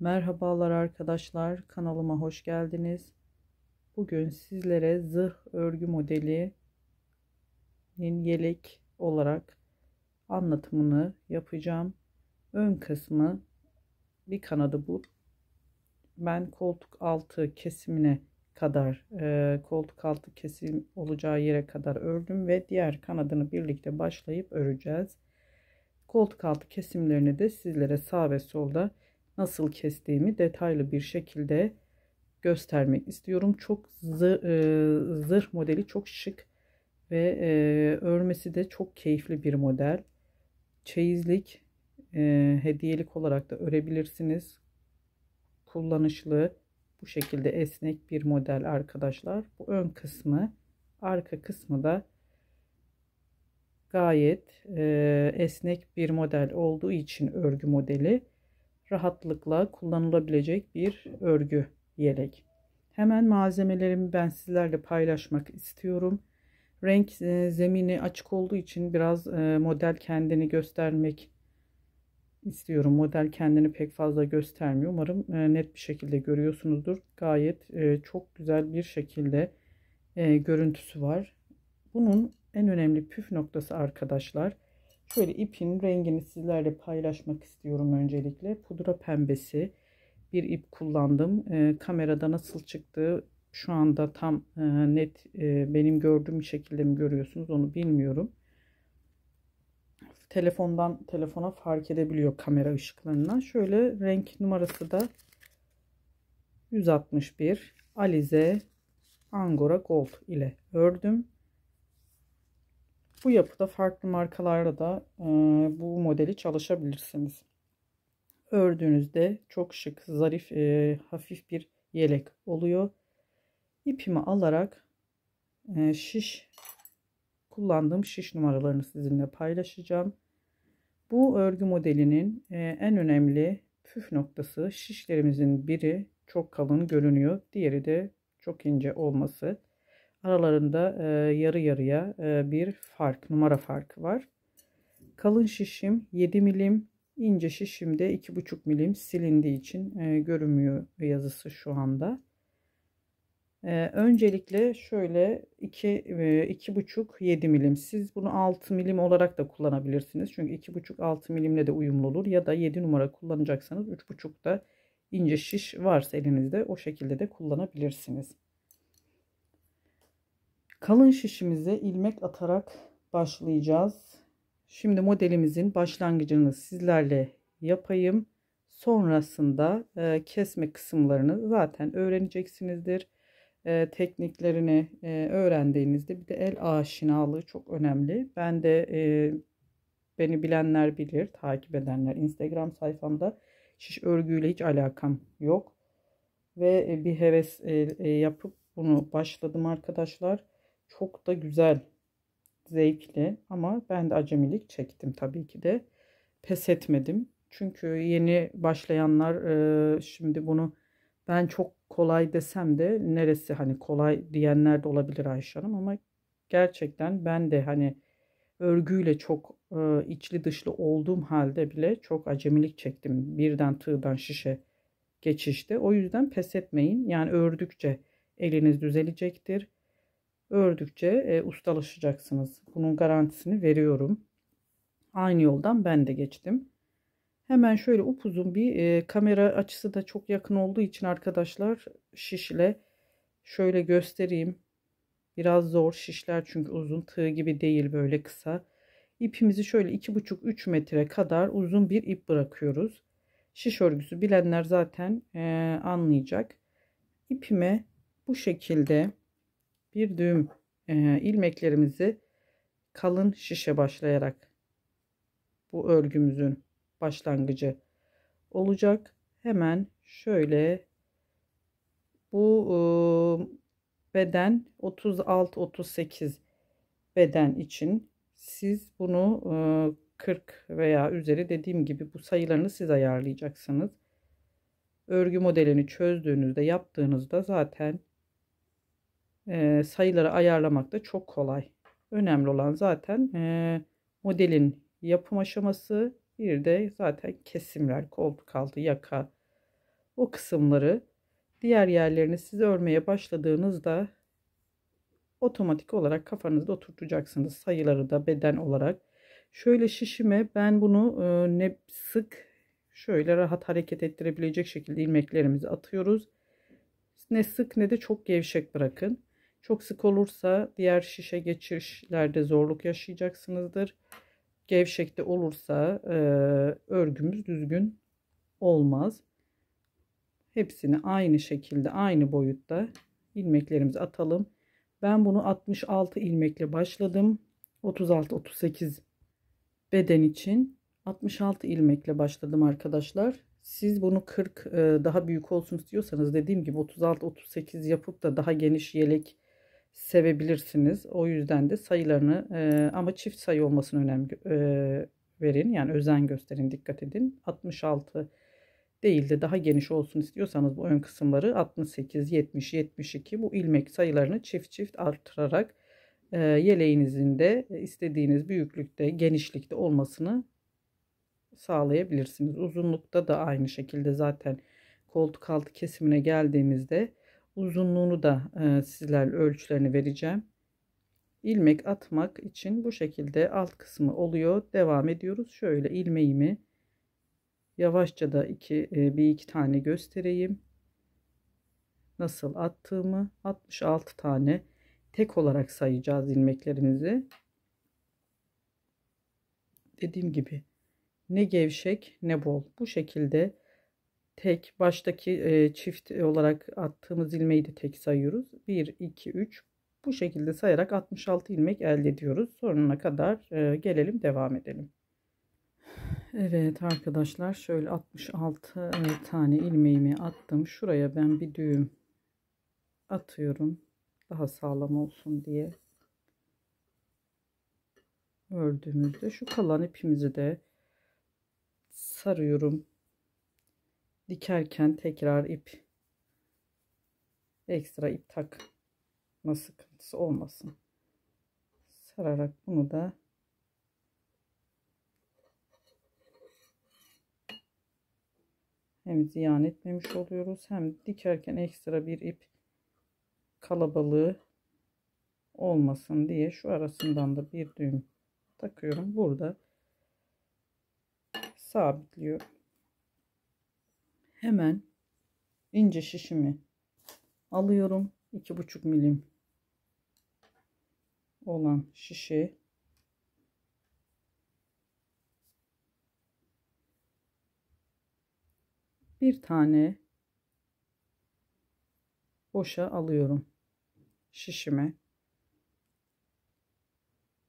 Merhabalar arkadaşlar kanalıma hoş geldiniz. Bugün sizlere zırh örgü modeli'nin yelek olarak anlatımını yapacağım. Ön kısmı bir kanadı bu. ben koltuk altı kesimine kadar e, koltuk altı kesim olacağı yere kadar ördüm ve diğer kanadını birlikte başlayıp öreceğiz. Koltuk altı kesimlerini de sizlere sağ ve solda nasıl kestiğimi detaylı bir şekilde göstermek istiyorum. Çok zı, e, zırh modeli çok şık ve e, örmesi de çok keyifli bir model. Çeyizlik e, hediyelik olarak da örebilirsiniz. Kullanışlı bu şekilde esnek bir model arkadaşlar. Bu ön kısmı arka kısmı da gayet esnek bir model olduğu için örgü modeli rahatlıkla kullanılabilecek bir örgü yelek. Hemen malzemelerimi ben sizlerle paylaşmak istiyorum. Renk e, zemini açık olduğu için biraz e, model kendini göstermek istiyorum. Model kendini pek fazla göstermiyor. Umarım e, net bir şekilde görüyorsunuzdur. Gayet çok güzel bir şekilde görüntüsü var. Bunun en önemli püf noktası arkadaşlar Şöyle ipin rengini sizlerle paylaşmak istiyorum öncelikle. Pudra pembesi bir ip kullandım. E, kamerada nasıl çıktığı şu anda tam e, net e, benim gördüğüm şekilde mi görüyorsunuz onu bilmiyorum. Telefondan telefona fark edebiliyor kamera ışıklarından. Şöyle renk numarası da 161 Alize Angora Gold ile ördüm. Bu yapıda farklı markalarla da e, bu modeli çalışabilirsiniz. Ördüğünüzde çok şık, zarif, e, hafif bir yelek oluyor. İpimi alarak e, şiş kullandığım şiş numaralarını sizinle paylaşacağım. Bu örgü modelinin e, en önemli püf noktası şişlerimizin biri çok kalın görünüyor. Diğeri de çok ince olması. Aralarında e, yarı yarıya e, bir fark, numara farkı var. Kalın şişim 7 milim, ince şişim de 2,5 milim silindiği için e, görünmüyor yazısı şu anda. E, öncelikle şöyle 2 2,5 7 milim. Siz bunu 6 milim olarak da kullanabilirsiniz. Çünkü 2,5 6 milimle de uyumlu olur ya da 7 numara kullanacaksanız 3,5 da ince şiş varsa elinizde o şekilde de kullanabilirsiniz. Kalın şişimize ilmek atarak başlayacağız. Şimdi modelimizin başlangıcını sizlerle yapayım. Sonrasında e, kesme kısımlarını zaten öğreneceksinizdir. E, tekniklerini e, öğrendiğinizde bir de el aşinalığı çok önemli. Ben de e, beni bilenler bilir, takip edenler. Instagram sayfamda şiş örgüyle hiç alakam yok. Ve e, bir heves e, e, yapıp bunu başladım arkadaşlar. Çok da güzel, zevkli ama ben de acemilik çektim tabii ki de. Pes etmedim. Çünkü yeni başlayanlar e, şimdi bunu ben çok kolay desem de neresi hani kolay diyenler de olabilir Ayşe Hanım ama gerçekten ben de hani örgüyle çok e, içli dışlı olduğum halde bile çok acemilik çektim. Birden tığdan şişe geçişte. O yüzden pes etmeyin. Yani ördükçe eliniz düzelecektir ördükçe e, ustalaşacaksınız. Bunun garantisini veriyorum. Aynı yoldan ben de geçtim. Hemen şöyle upuzun bir e, kamera açısı da çok yakın olduğu için arkadaşlar şişle şöyle göstereyim. Biraz zor şişler çünkü uzun tığ gibi değil böyle kısa. İpimizi şöyle 2,5-3 metre kadar uzun bir ip bırakıyoruz. Şiş örgüsü bilenler zaten e, anlayacak. İpime bu şekilde bir düğüm e, ilmeklerimizi kalın şişe başlayarak bu örgümüzün başlangıcı olacak. Hemen şöyle bu e, beden 36-38 beden için siz bunu 40 e, veya üzeri dediğim gibi bu sayılarını siz ayarlayacaksınız. Örgü modelini çözdüğünüzde yaptığınızda zaten e, sayıları ayarlamak da çok kolay. Önemli olan zaten modelin yapım aşaması bir de zaten kesimler, koltuk altı, yaka o kısımları diğer yerlerini siz örmeye başladığınızda otomatik olarak kafanızda oturtacaksınız. Sayıları da beden olarak. Şöyle şişime ben bunu ne sık şöyle rahat hareket ettirebilecek şekilde ilmeklerimizi atıyoruz. Ne sık ne de çok gevşek bırakın. Çok sık olursa diğer şişe geçişlerde zorluk yaşayacaksınızdır. Gevşekte olursa e, örgümüz düzgün olmaz. Hepsini aynı şekilde aynı boyutta ilmeklerimizi atalım. Ben bunu 66 ilmekle başladım. 36-38 beden için 66 ilmekle başladım arkadaşlar. Siz bunu 40 daha büyük olsun istiyorsanız dediğim gibi 36-38 yapıp da daha geniş yelek sevebilirsiniz. O yüzden de sayılarını e, ama çift sayı olmasını önem e, verin. Yani özen gösterin, dikkat edin. 66 değil de daha geniş olsun istiyorsanız bu ön kısımları 68, 70, 72 bu ilmek sayılarını çift çift artırarak e, yeleğinizin de istediğiniz büyüklükte, genişlikte olmasını sağlayabilirsiniz. Uzunlukta da aynı şekilde zaten koltuk altı kesimine geldiğimizde uzunluğunu da e, sizler ölçülerini vereceğim. İlmek atmak için bu şekilde alt kısmı oluyor. Devam ediyoruz. Şöyle ilmeğimi yavaşça da iki, e, bir iki tane göstereyim. Nasıl attığımı 66 tane tek olarak sayacağız ilmeklerimizi. Dediğim gibi ne gevşek ne bol bu şekilde tek baştaki e, çift olarak attığımız ilmeği de tek sayıyoruz. 1 2 3 bu şekilde sayarak 66 ilmek elde ediyoruz. Sonuna kadar e, gelelim devam edelim. Evet arkadaşlar şöyle 66 tane ilmeğimi attım. Şuraya ben bir düğüm atıyorum. Daha sağlam olsun diye. Ördüğümüzde şu kalan ipimizi de sarıyorum dikerken tekrar ip ekstra ip takma sıkıntısı olmasın. Sararak bunu da hem ziyan etmemiş oluyoruz hem dikerken ekstra bir ip kalabalığı olmasın diye şu arasından da bir düğüm takıyorum. Burada sabitliyorum hemen ince şişimi alıyorum. 2,5 milim olan şişi bir tane boşa alıyorum şişime.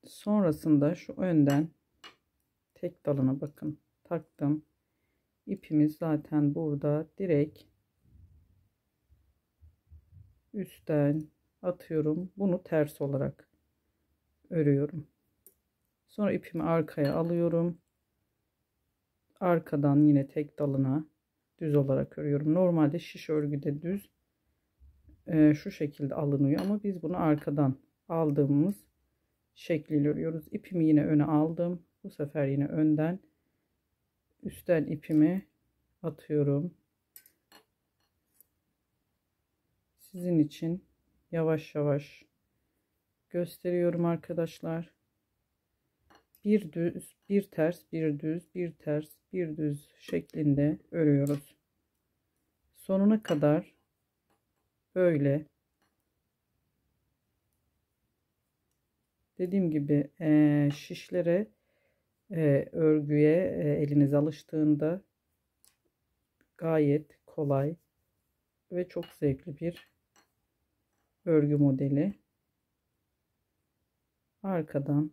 Sonrasında şu önden tek dalına bakın taktım ipimiz zaten burada direkt üstten atıyorum bunu ters olarak örüyorum sonra ipimi arkaya alıyorum arkadan yine tek dalına düz olarak örüyorum normalde şiş örgüde düz e, şu şekilde alınıyor ama biz bunu arkadan aldığımız şekliyle örüyoruz ipimi yine öne aldım bu sefer yine önden üstten ipimi atıyorum. Sizin için yavaş yavaş gösteriyorum arkadaşlar. Bir düz, bir ters, bir düz, bir ters, bir düz şeklinde örüyoruz. Sonuna kadar böyle dediğim gibi şişlere e, örgüye e, eliniz alıştığında gayet kolay ve çok zevkli bir örgü modeli. Arkadan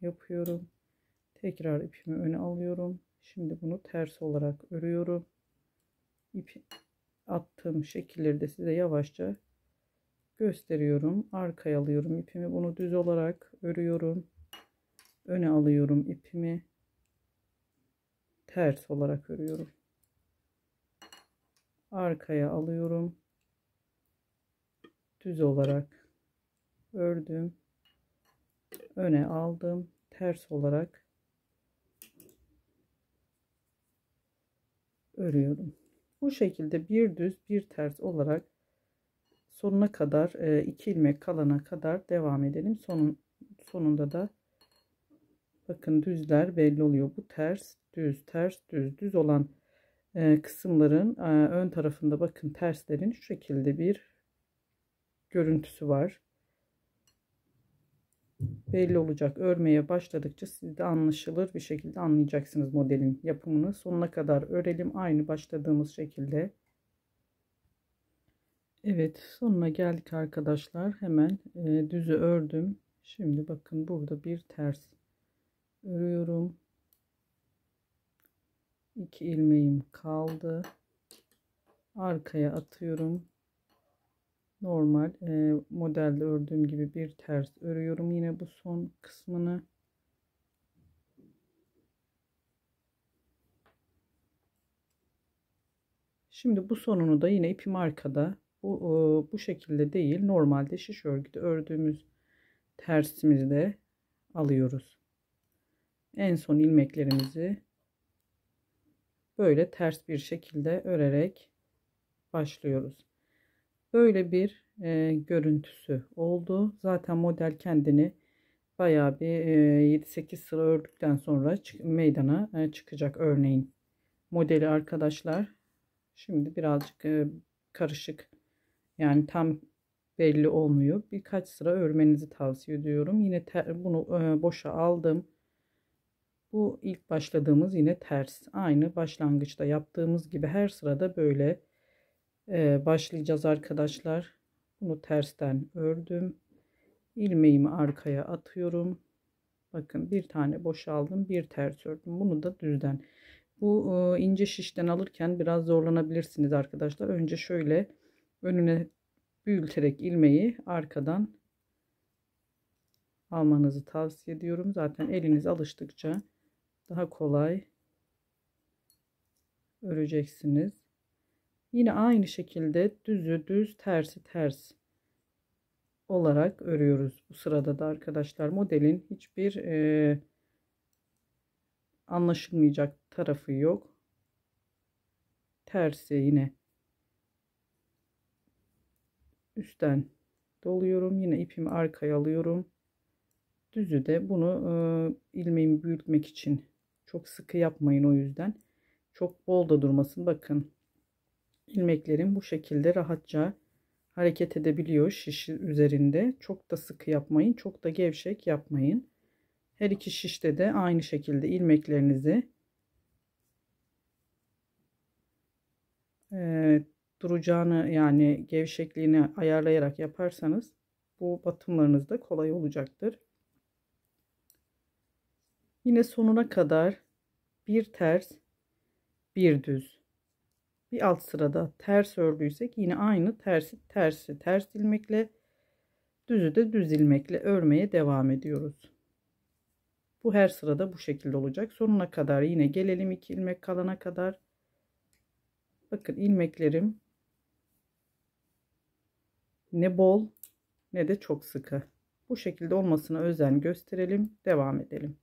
yapıyorum. Tekrar ipimi öne alıyorum. Şimdi bunu ters olarak örüyorum. İpi attığım şekilleri de size yavaşça gösteriyorum. Arkaya alıyorum ipimi. Bunu düz olarak örüyorum. Öne alıyorum ipimi. Ters olarak örüyorum. Arkaya alıyorum. Düz olarak ördüm. Öne aldım. Ters olarak örüyorum. Bu şekilde bir düz bir ters olarak sonuna kadar e, iki ilmek kalana kadar devam edelim. Sonun, sonunda da bakın düzler belli oluyor. Bu ters düz ters düz düz olan e, kısımların e, ön tarafında bakın terslerin şu şekilde bir görüntüsü var. Belli olacak. Örmeye başladıkça siz de anlaşılır bir şekilde anlayacaksınız modelin yapımını. Sonuna kadar örelim aynı başladığımız şekilde. Evet sonuna geldik arkadaşlar. Hemen e, düzü ördüm. Şimdi bakın burada bir ters örüyorum. 2 ilmeğim kaldı. Arkaya atıyorum. Normal e, modelde ördüğüm gibi bir ters örüyorum. Yine bu son kısmını. Şimdi bu sonunu da yine ipim arkada bu, bu şekilde değil. Normalde şiş örgüde ördüğümüz tersimizde alıyoruz. En son ilmeklerimizi böyle ters bir şekilde örerek başlıyoruz. Böyle bir e, görüntüsü oldu. Zaten model kendini bayağı bir e, 7-8 sıra ördükten sonra meydana e, çıkacak örneğin modeli arkadaşlar. Şimdi birazcık e, karışık yani tam belli olmuyor. Birkaç sıra örmenizi tavsiye ediyorum. Yine ter, bunu e, boşa aldım. Bu ilk başladığımız yine ters. Aynı başlangıçta yaptığımız gibi her sırada böyle e, başlayacağız arkadaşlar. Bunu tersten ördüm. Ilmeğimi arkaya atıyorum. Bakın bir tane boşaldım, bir ters ördüm. Bunu da düzden. Bu e, ince şişten alırken biraz zorlanabilirsiniz arkadaşlar. Önce şöyle önüne büyülterek ilmeği arkadan almanızı tavsiye ediyorum. Zaten eliniz alıştıkça daha kolay öreceksiniz. Yine aynı şekilde düzü düz tersi ters olarak örüyoruz. Bu sırada da arkadaşlar modelin hiçbir e, anlaşılmayacak tarafı yok. Tersi yine üstten doluyorum. Yine ipimi arkaya alıyorum. Düzü de bunu e, ilmeğimi büyütmek için çok sıkı yapmayın o yüzden. Çok bol da durmasın. Bakın ilmeklerim bu şekilde rahatça hareket edebiliyor şişi üzerinde. Çok da sıkı yapmayın. Çok da gevşek yapmayın. Her iki şişte de aynı şekilde ilmeklerinizi e, duracağını yani gevşekliğini ayarlayarak yaparsanız bu batımlarınız da kolay olacaktır. Yine sonuna kadar bir ters bir düz bir alt sırada ters ördüysek yine aynı tersi tersi ters ilmekle düzü de düz ilmekle örmeye devam ediyoruz. Bu her sırada bu şekilde olacak. Sonuna kadar yine gelelim iki ilmek kalana kadar. Bakın ilmeklerim ne bol ne de çok sıkı. Bu şekilde olmasına özen gösterelim. Devam edelim.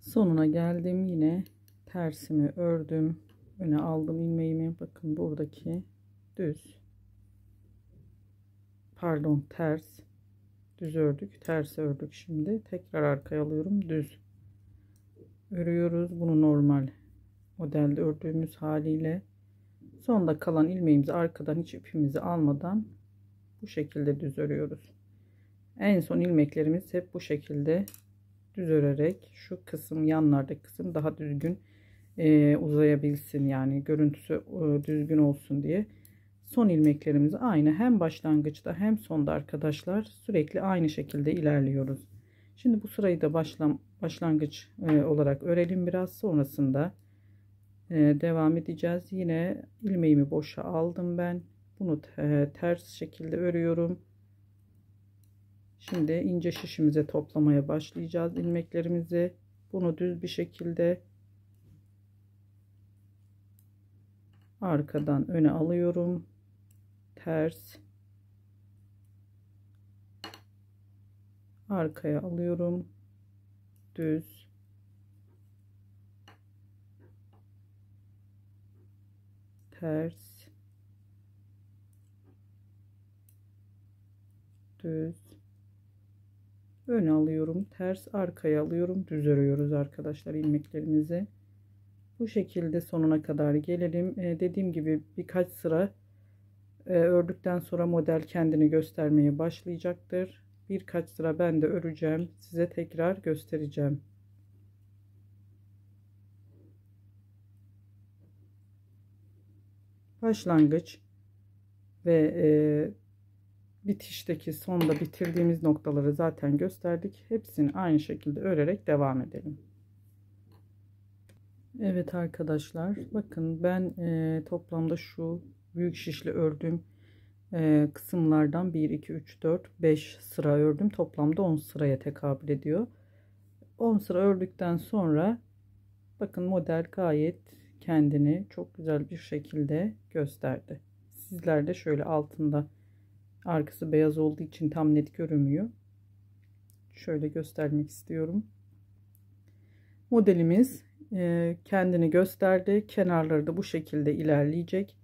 Sonuna geldim. Yine tersimi ördüm. Öne aldım ilmeğimi. Bakın buradaki düz. Pardon ters. Düz ördük. Ters ördük şimdi. Tekrar arkaya alıyorum. Düz örüyoruz. Bunu normal modelde ördüğümüz haliyle Sonda kalan ilmeğimizi arkadan hiç ipimizi almadan bu şekilde düz örüyoruz. En son ilmeklerimiz hep bu şekilde düz örerek şu kısım yanlardaki kısım daha düzgün e, uzayabilsin yani görüntüsü e, düzgün olsun diye son ilmeklerimizi aynı hem başlangıçta hem sonda arkadaşlar sürekli aynı şekilde ilerliyoruz. Şimdi bu sırayı da başlam, başlangıç e, olarak örelim biraz sonrasında ee, devam edeceğiz. Yine ilmeğimi boşa aldım ben. Bunu ters şekilde örüyorum. Şimdi ince şişimize toplamaya başlayacağız ilmeklerimizi. Bunu düz bir şekilde arkadan öne alıyorum. Ters. Arkaya alıyorum. Düz. ters düz ön alıyorum ters arkaya alıyorum düz örüyoruz arkadaşlar ilmeklerimizi bu şekilde sonuna kadar gelelim ee, dediğim gibi birkaç sıra e, ördükten sonra model kendini göstermeye başlayacaktır birkaç sıra ben de öreceğim size tekrar göstereceğim başlangıç ve e, bitişteki sonda bitirdiğimiz noktaları zaten gösterdik. Hepsini aynı şekilde örerek devam edelim. Evet arkadaşlar bakın ben e, toplamda şu büyük şişli ördüğüm e, kısımlardan 1 2 3 4 5 sıra ördüm. Toplamda 10 sıraya tekabül ediyor. 10 sıra ördükten sonra bakın model gayet kendini çok güzel bir şekilde gösterdi. Sizler de şöyle altında arkası beyaz olduğu için tam net görünmüyor. Şöyle göstermek istiyorum. Modelimiz e, kendini gösterdi. Kenarları da bu şekilde ilerleyecek.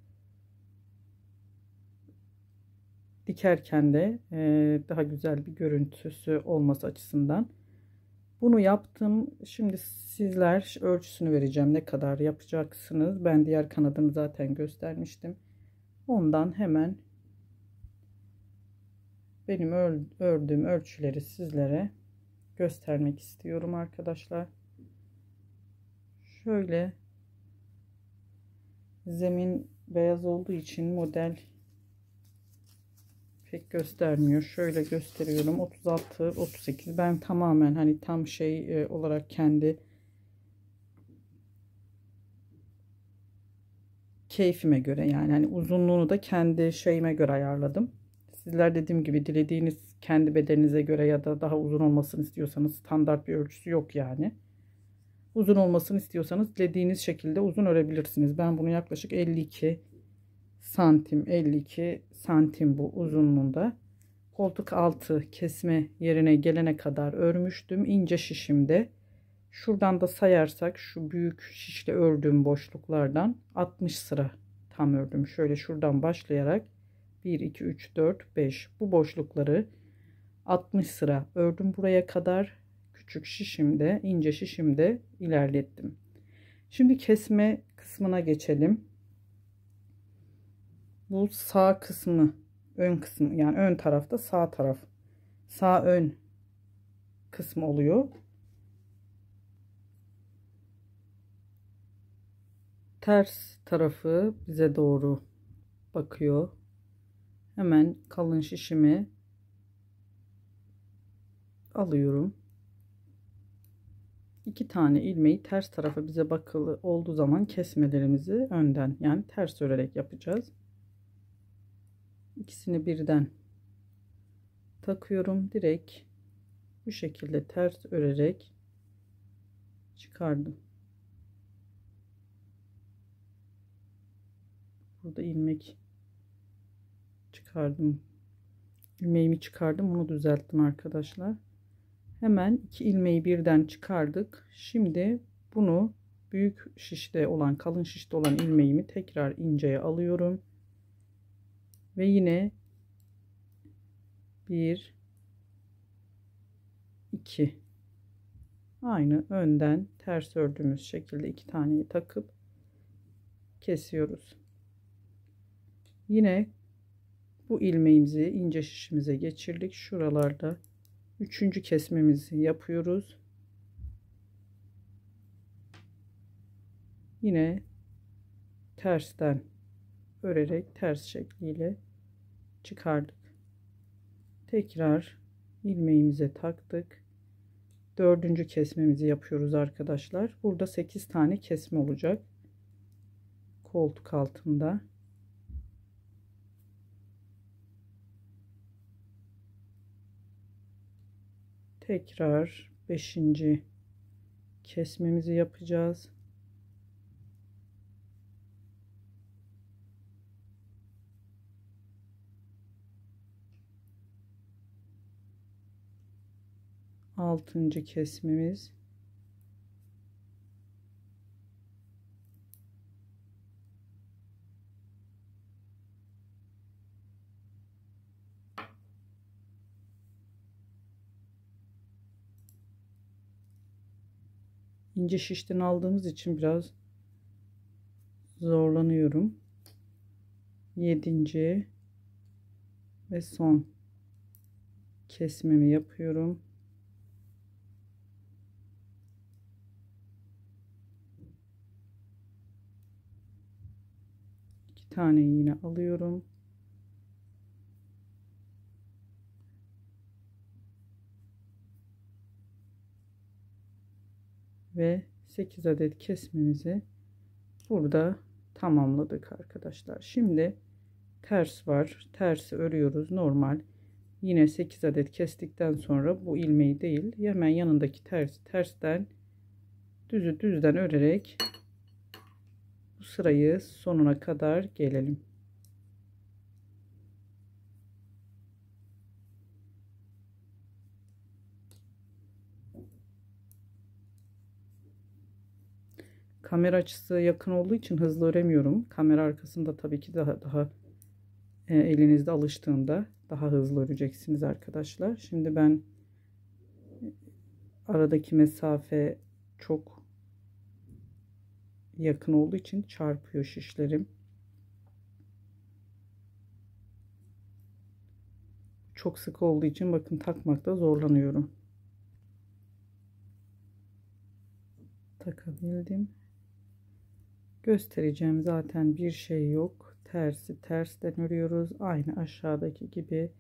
Dikerken de e, daha güzel bir görüntüsü olması açısından bunu yaptım. Şimdi sizler ölçüsünü vereceğim. Ne kadar yapacaksınız? Ben diğer kanadımı zaten göstermiştim. Ondan hemen benim ördüğüm ölçüleri sizlere göstermek istiyorum arkadaşlar. Şöyle zemin beyaz olduğu için model pek göstermiyor. Şöyle gösteriyorum. 36, 38. Ben tamamen hani tam şey e, olarak kendi keyfime göre yani hani uzunluğunu da kendi şeyime göre ayarladım. Sizler dediğim gibi dilediğiniz kendi bedeninize göre ya da daha uzun olmasını istiyorsanız standart bir ölçüsü yok yani. Uzun olmasını istiyorsanız dilediğiniz şekilde uzun örebilirsiniz. Ben bunu yaklaşık 52 santim 52 santim bu uzunluğunda koltuk altı kesme yerine gelene kadar örmüştüm ince şişimde şuradan da sayarsak şu büyük şişle ördüğüm boşluklardan 60 sıra tam ördüm şöyle şuradan başlayarak 1 2 3 4 5 bu boşlukları 60 sıra ördüm buraya kadar küçük şişimde ince şişimde ilerlettim şimdi kesme kısmına geçelim bu sağ kısmı ön kısmı yani ön tarafta sağ taraf sağ ön kısmı oluyor. Ters tarafı bize doğru bakıyor. Hemen kalın şişimi alıyorum. İki tane ilmeği ters tarafa bize bakılı olduğu zaman kesmelerimizi önden yani ters örerek yapacağız ikisini birden takıyorum direkt bu şekilde ters örerek çıkardım burada ilmek çıkardım ilmeğimi çıkardım onu düzelttim arkadaşlar hemen iki ilmeği birden çıkardık şimdi bunu büyük şişte olan kalın şişte olan ilmeğimi tekrar inceye alıyorum ve yine 1 2 aynı önden ters ördüğümüz şekilde iki taneyi takıp kesiyoruz. Yine bu ilmeğimizi ince şişimize geçirdik. Şuralarda üçüncü kesmemizi yapıyoruz. Yine tersten örerek ters şekliyle çıkardık. Tekrar ilmeğimize taktık. Dördüncü kesmemizi yapıyoruz arkadaşlar. Burada 8 tane kesme olacak. Koltuk altında. Tekrar 5. kesmemizi yapacağız. altıncı kesmemiz ince şişten aldığımız için biraz zorlanıyorum. 7. ve son kesmemi yapıyorum. tane yine alıyorum. Ve 8 adet kesmemizi burada tamamladık arkadaşlar. Şimdi ters var. Tersi örüyoruz normal. Yine 8 adet kestikten sonra bu ilmeği değil hemen yanındaki ters tersten düzü düzden örerek sırayı sonuna kadar gelelim. Kamera açısı yakın olduğu için hızlı öremiyorum. Kamera arkasında tabii ki daha daha e, elinizde alıştığında daha hızlı öreceksiniz arkadaşlar. Şimdi ben e, aradaki mesafe çok yakın olduğu için çarpıyor şişlerim. Çok sık olduğu için bakın takmakta zorlanıyorum. Takabildim. Göstereceğim zaten bir şey yok. Tersi tersten örüyoruz. Aynı aşağıdaki gibi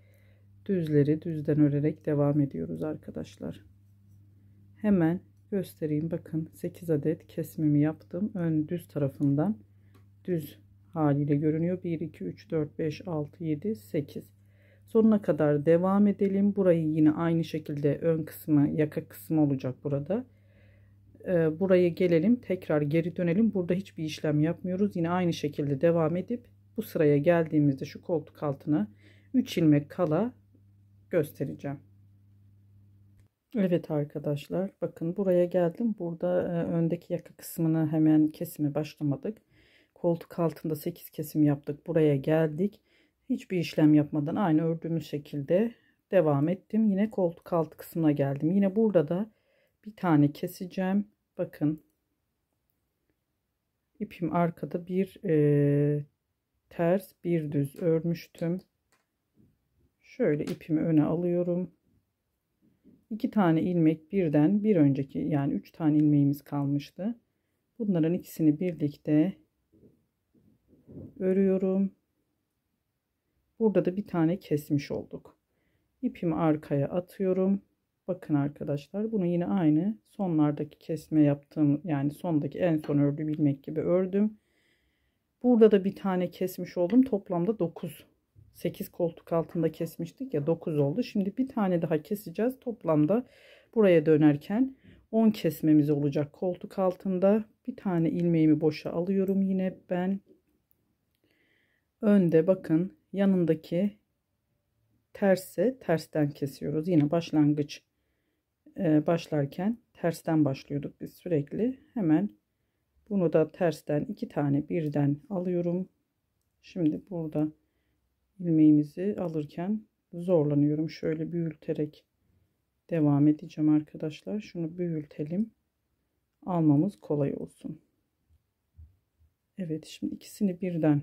düzleri düzden örerek devam ediyoruz arkadaşlar. Hemen göstereyim. Bakın 8 adet kesimimi yaptım. Ön düz tarafından düz haliyle görünüyor. 1, 2, 3, 4, 5, 6, 7, 8. Sonuna kadar devam edelim. Burayı yine aynı şekilde ön kısmı yaka kısmı olacak burada. Ee, buraya gelelim. Tekrar geri dönelim. Burada hiçbir işlem yapmıyoruz. Yine aynı şekilde devam edip bu sıraya geldiğimizde şu koltuk altına 3 ilmek kala göstereceğim. Evet arkadaşlar bakın buraya geldim. Burada e, öndeki yaka kısmını hemen kesime başlamadık. Koltuk altında 8 kesim yaptık. Buraya geldik. Hiçbir işlem yapmadan aynı ördüğümüz şekilde devam ettim. Yine koltuk altı kısmına geldim. Yine burada da bir tane keseceğim. Bakın ipim arkada bir e, ters bir düz örmüştüm. Şöyle ipimi öne alıyorum. 2 tane ilmek birden bir önceki yani 3 tane ilmeğimiz kalmıştı. Bunların ikisini birlikte örüyorum. Burada da bir tane kesmiş olduk. İpimi arkaya atıyorum. Bakın arkadaşlar bunu yine aynı sonlardaki kesme yaptığım yani sondaki en son ördüğüm ilmek gibi ördüm. Burada da bir tane kesmiş oldum. Toplamda 9 8 koltuk altında kesmiştik ya 9 oldu. Şimdi bir tane daha keseceğiz. Toplamda buraya dönerken 10 kesmemiz olacak koltuk altında. Bir tane ilmeğimi boşa alıyorum yine ben. Önde bakın yanındaki terse tersten kesiyoruz. Yine başlangıç e, başlarken tersten başlıyorduk biz sürekli. Hemen bunu da tersten iki tane birden alıyorum. Şimdi burada ilmeğimizi alırken zorlanıyorum. Şöyle büyülterek devam edeceğim arkadaşlar. Şunu büyültelim. Almamız kolay olsun. Evet şimdi ikisini birden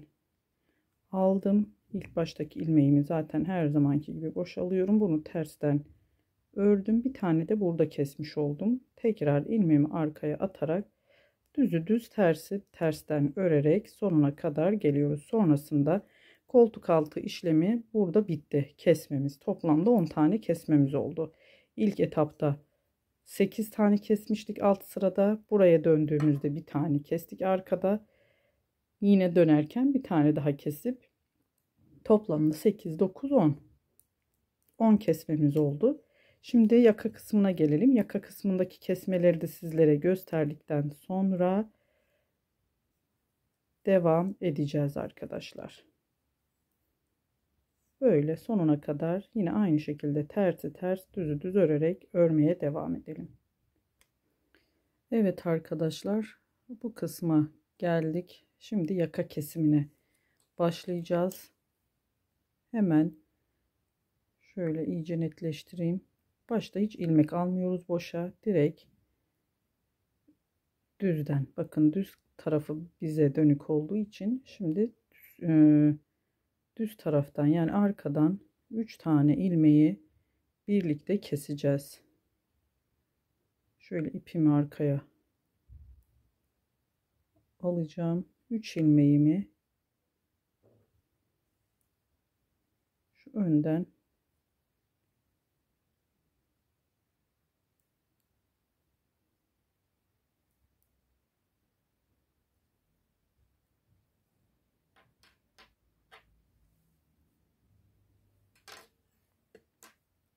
aldım. İlk baştaki ilmeğimi zaten her zamanki gibi boşalıyorum. Bunu tersten ördüm. Bir tane de burada kesmiş oldum. Tekrar ilmeğimi arkaya atarak düzü düz tersi tersten örerek sonuna kadar geliyoruz. Sonrasında Koltuk altı işlemi burada bitti. Kesmemiz toplamda 10 tane kesmemiz oldu. İlk etapta 8 tane kesmiştik alt sırada. Buraya döndüğümüzde bir tane kestik arkada. Yine dönerken bir tane daha kesip toplamda 8 9 10 10 kesmemiz oldu. Şimdi yaka kısmına gelelim. Yaka kısmındaki kesmeleri de sizlere gösterdikten sonra devam edeceğiz arkadaşlar. Böyle sonuna kadar yine aynı şekilde tersi ters düzü düz örerek örmeye devam edelim. Evet arkadaşlar bu kısma geldik. Şimdi yaka kesimine başlayacağız. Hemen şöyle iyice netleştireyim. Başta hiç ilmek almıyoruz boşa. Direkt düzden. Bakın düz tarafı bize dönük olduğu için şimdi e, düz taraftan yani arkadan 3 tane ilmeği birlikte keseceğiz. Şöyle ipimi arkaya alacağım. 3 ilmeğimi şu önden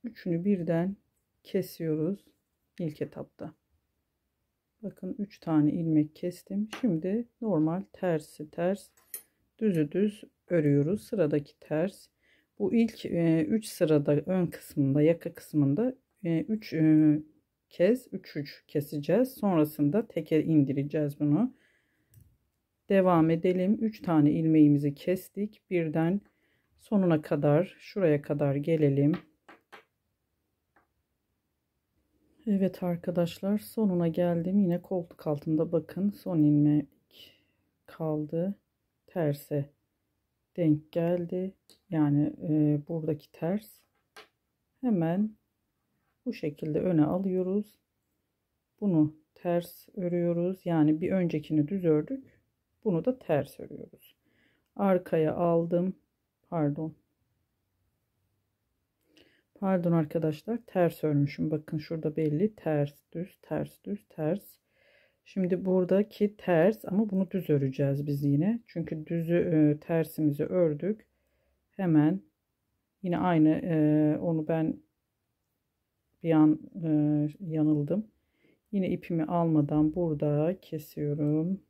Üçünü birden kesiyoruz ilk etapta. Bakın üç tane ilmek kestim. Şimdi normal tersi ters düzü düz örüyoruz. Sıradaki ters. Bu ilk 3 e, sırada ön kısmında yaka kısmında 3 e, e, kez 3 3 keseceğiz. Sonrasında teker indireceğiz bunu. Devam edelim. 3 tane ilmeğimizi kestik. Birden sonuna kadar şuraya kadar gelelim. Evet arkadaşlar sonuna geldim. Yine koltuk altında bakın son ilmek kaldı. Terse denk geldi. Yani e, buradaki ters. Hemen bu şekilde öne alıyoruz. Bunu ters örüyoruz. Yani bir öncekini düz ördük. Bunu da ters örüyoruz. Arkaya aldım. Pardon. Pardon arkadaşlar ters örmüşüm. Bakın şurada belli ters düz ters düz ters. Şimdi buradaki ters ama bunu düz öreceğiz biz yine. Çünkü düzü e, tersimizi ördük. Hemen yine aynı e, onu ben bir an e, yanıldım. Yine ipimi almadan burada kesiyorum.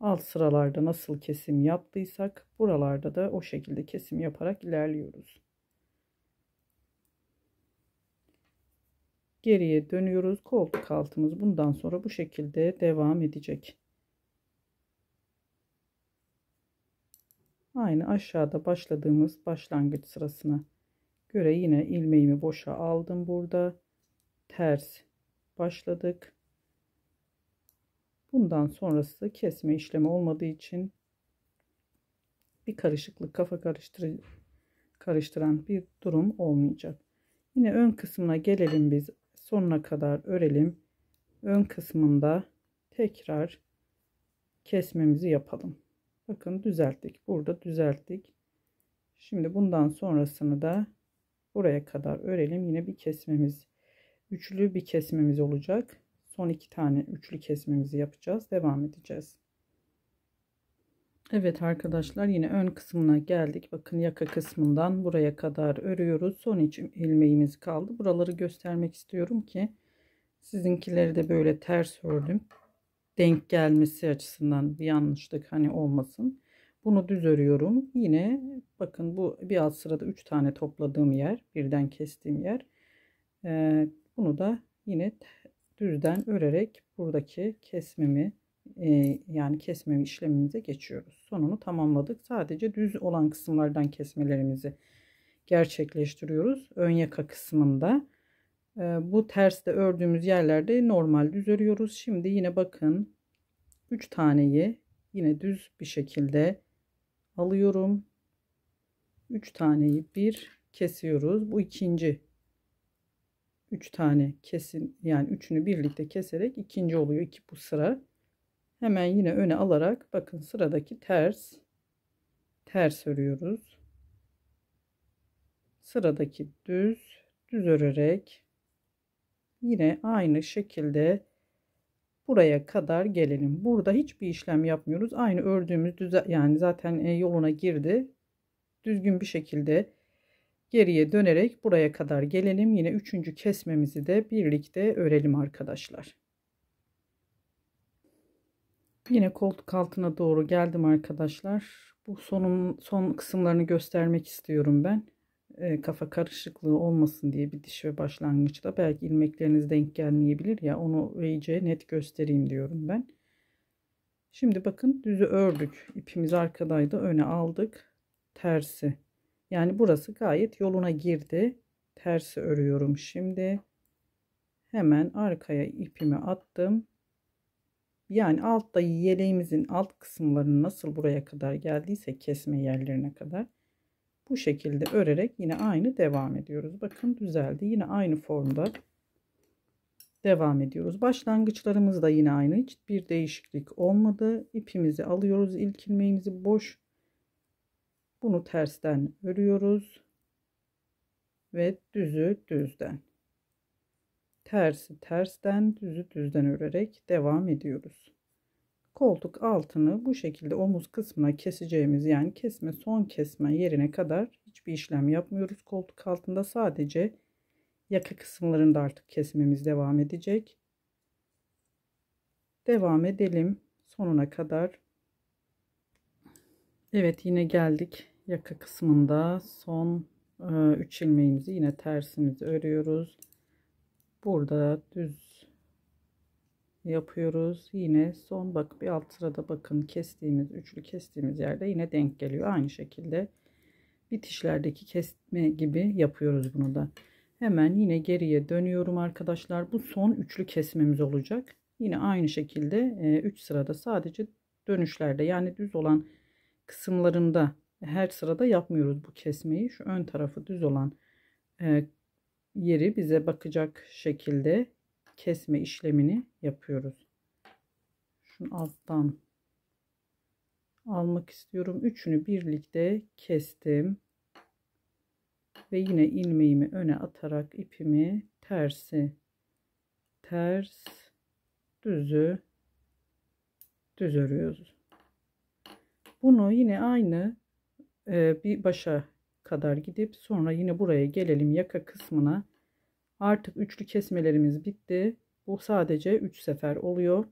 Alt sıralarda nasıl kesim yaptıysak buralarda da o şekilde kesim yaparak ilerliyoruz. geriye dönüyoruz. Koltuk altımız bundan sonra bu şekilde devam edecek. Aynı aşağıda başladığımız başlangıç sırasına göre yine ilmeğimi boşa aldım burada. Ters başladık. Bundan sonrası kesme işlemi olmadığı için bir karışıklık kafa karıştırıcı karıştıran bir durum olmayacak. Yine ön kısmına gelelim biz sonuna kadar örelim. Ön kısmında tekrar kesmemizi yapalım. Bakın düzelttik. Burada düzelttik. Şimdi bundan sonrasını da buraya kadar örelim. Yine bir kesmemiz, üçlü bir kesmemiz olacak. Son iki tane üçlü kesmemizi yapacağız. Devam edeceğiz. Evet arkadaşlar yine ön kısmına geldik. Bakın yaka kısmından buraya kadar örüyoruz. Son iç ilmeğimiz kaldı. Buraları göstermek istiyorum ki sizinkileri de böyle ters ördüm. Denk gelmesi açısından bir yanlışlık hani olmasın. Bunu düz örüyorum. Yine bakın bu bir alt sırada 3 tane topladığım yer. Birden kestiğim yer. Ee, bunu da yine düzden örerek buradaki kesmemi yani kesme işlemimize geçiyoruz. Sonunu tamamladık. Sadece düz olan kısımlardan kesmelerimizi gerçekleştiriyoruz. Ön yaka kısmında. bu terste ördüğümüz yerlerde normal düz örüyoruz. Şimdi yine bakın 3 taneyi yine düz bir şekilde alıyorum. 3 taneyi bir kesiyoruz. Bu ikinci 3 tane kesin yani üçünü birlikte keserek ikinci oluyor. iki bu sıra hemen yine öne alarak bakın sıradaki ters ters örüyoruz. Sıradaki düz düz örerek yine aynı şekilde buraya kadar gelelim. Burada hiçbir işlem yapmıyoruz. Aynı ördüğümüz düz yani zaten e, yoluna girdi. Düzgün bir şekilde geriye dönerek buraya kadar gelelim. Yine üçüncü kesmemizi de birlikte örelim arkadaşlar. Yine koltuk altına doğru geldim arkadaşlar. Bu sonun son kısımlarını göstermek istiyorum ben. E, kafa karışıklığı olmasın diye bir diş ve başlangıçta belki ilmekleriniz denk gelmeyebilir ya onu iyice net göstereyim diyorum ben. Şimdi bakın düzü ördük. İpimiz arkadaydı. Öne aldık. Tersi. Yani burası gayet yoluna girdi. Tersi örüyorum şimdi. Hemen arkaya ipimi attım. Yani altta yeleğimizin alt kısımlarını nasıl buraya kadar geldiyse kesme yerlerine kadar bu şekilde örerek yine aynı devam ediyoruz. Bakın düzeldi. Yine aynı formda devam ediyoruz. Başlangıçlarımız da yine aynı. Hiçbir değişiklik olmadı. İpimizi alıyoruz. İlk ilmeğimizi boş. Bunu tersten örüyoruz. Ve düzü düzden tersi tersten düzü düzden örerek devam ediyoruz. Koltuk altını bu şekilde omuz kısmına keseceğimiz yani kesme son kesme yerine kadar hiçbir işlem yapmıyoruz. Koltuk altında sadece yaka kısımlarında artık kesmemiz devam edecek. Devam edelim sonuna kadar. Evet yine geldik yaka kısmında son 3 ilmeğimizi yine tersimizi örüyoruz burada düz yapıyoruz. Yine son bak bir alt sırada bakın kestiğimiz üçlü kestiğimiz yerde yine denk geliyor. Aynı şekilde bitişlerdeki kesme gibi yapıyoruz bunu da. Hemen yine geriye dönüyorum arkadaşlar. Bu son üçlü kesmemiz olacak. Yine aynı şekilde 3 e, sırada sadece dönüşlerde yani düz olan kısımlarında her sırada yapmıyoruz bu kesmeyi. Şu ön tarafı düz olan e, yeri bize bakacak şekilde kesme işlemini yapıyoruz. Şunu alttan almak istiyorum. Üçünü birlikte kestim. Ve yine ilmeğimi öne atarak ipimi tersi ters düzü düz örüyoruz. Bunu yine aynı e, bir başa kadar gidip sonra yine buraya gelelim yaka kısmına. Artık üçlü kesmelerimiz bitti. Bu sadece 3 sefer oluyor.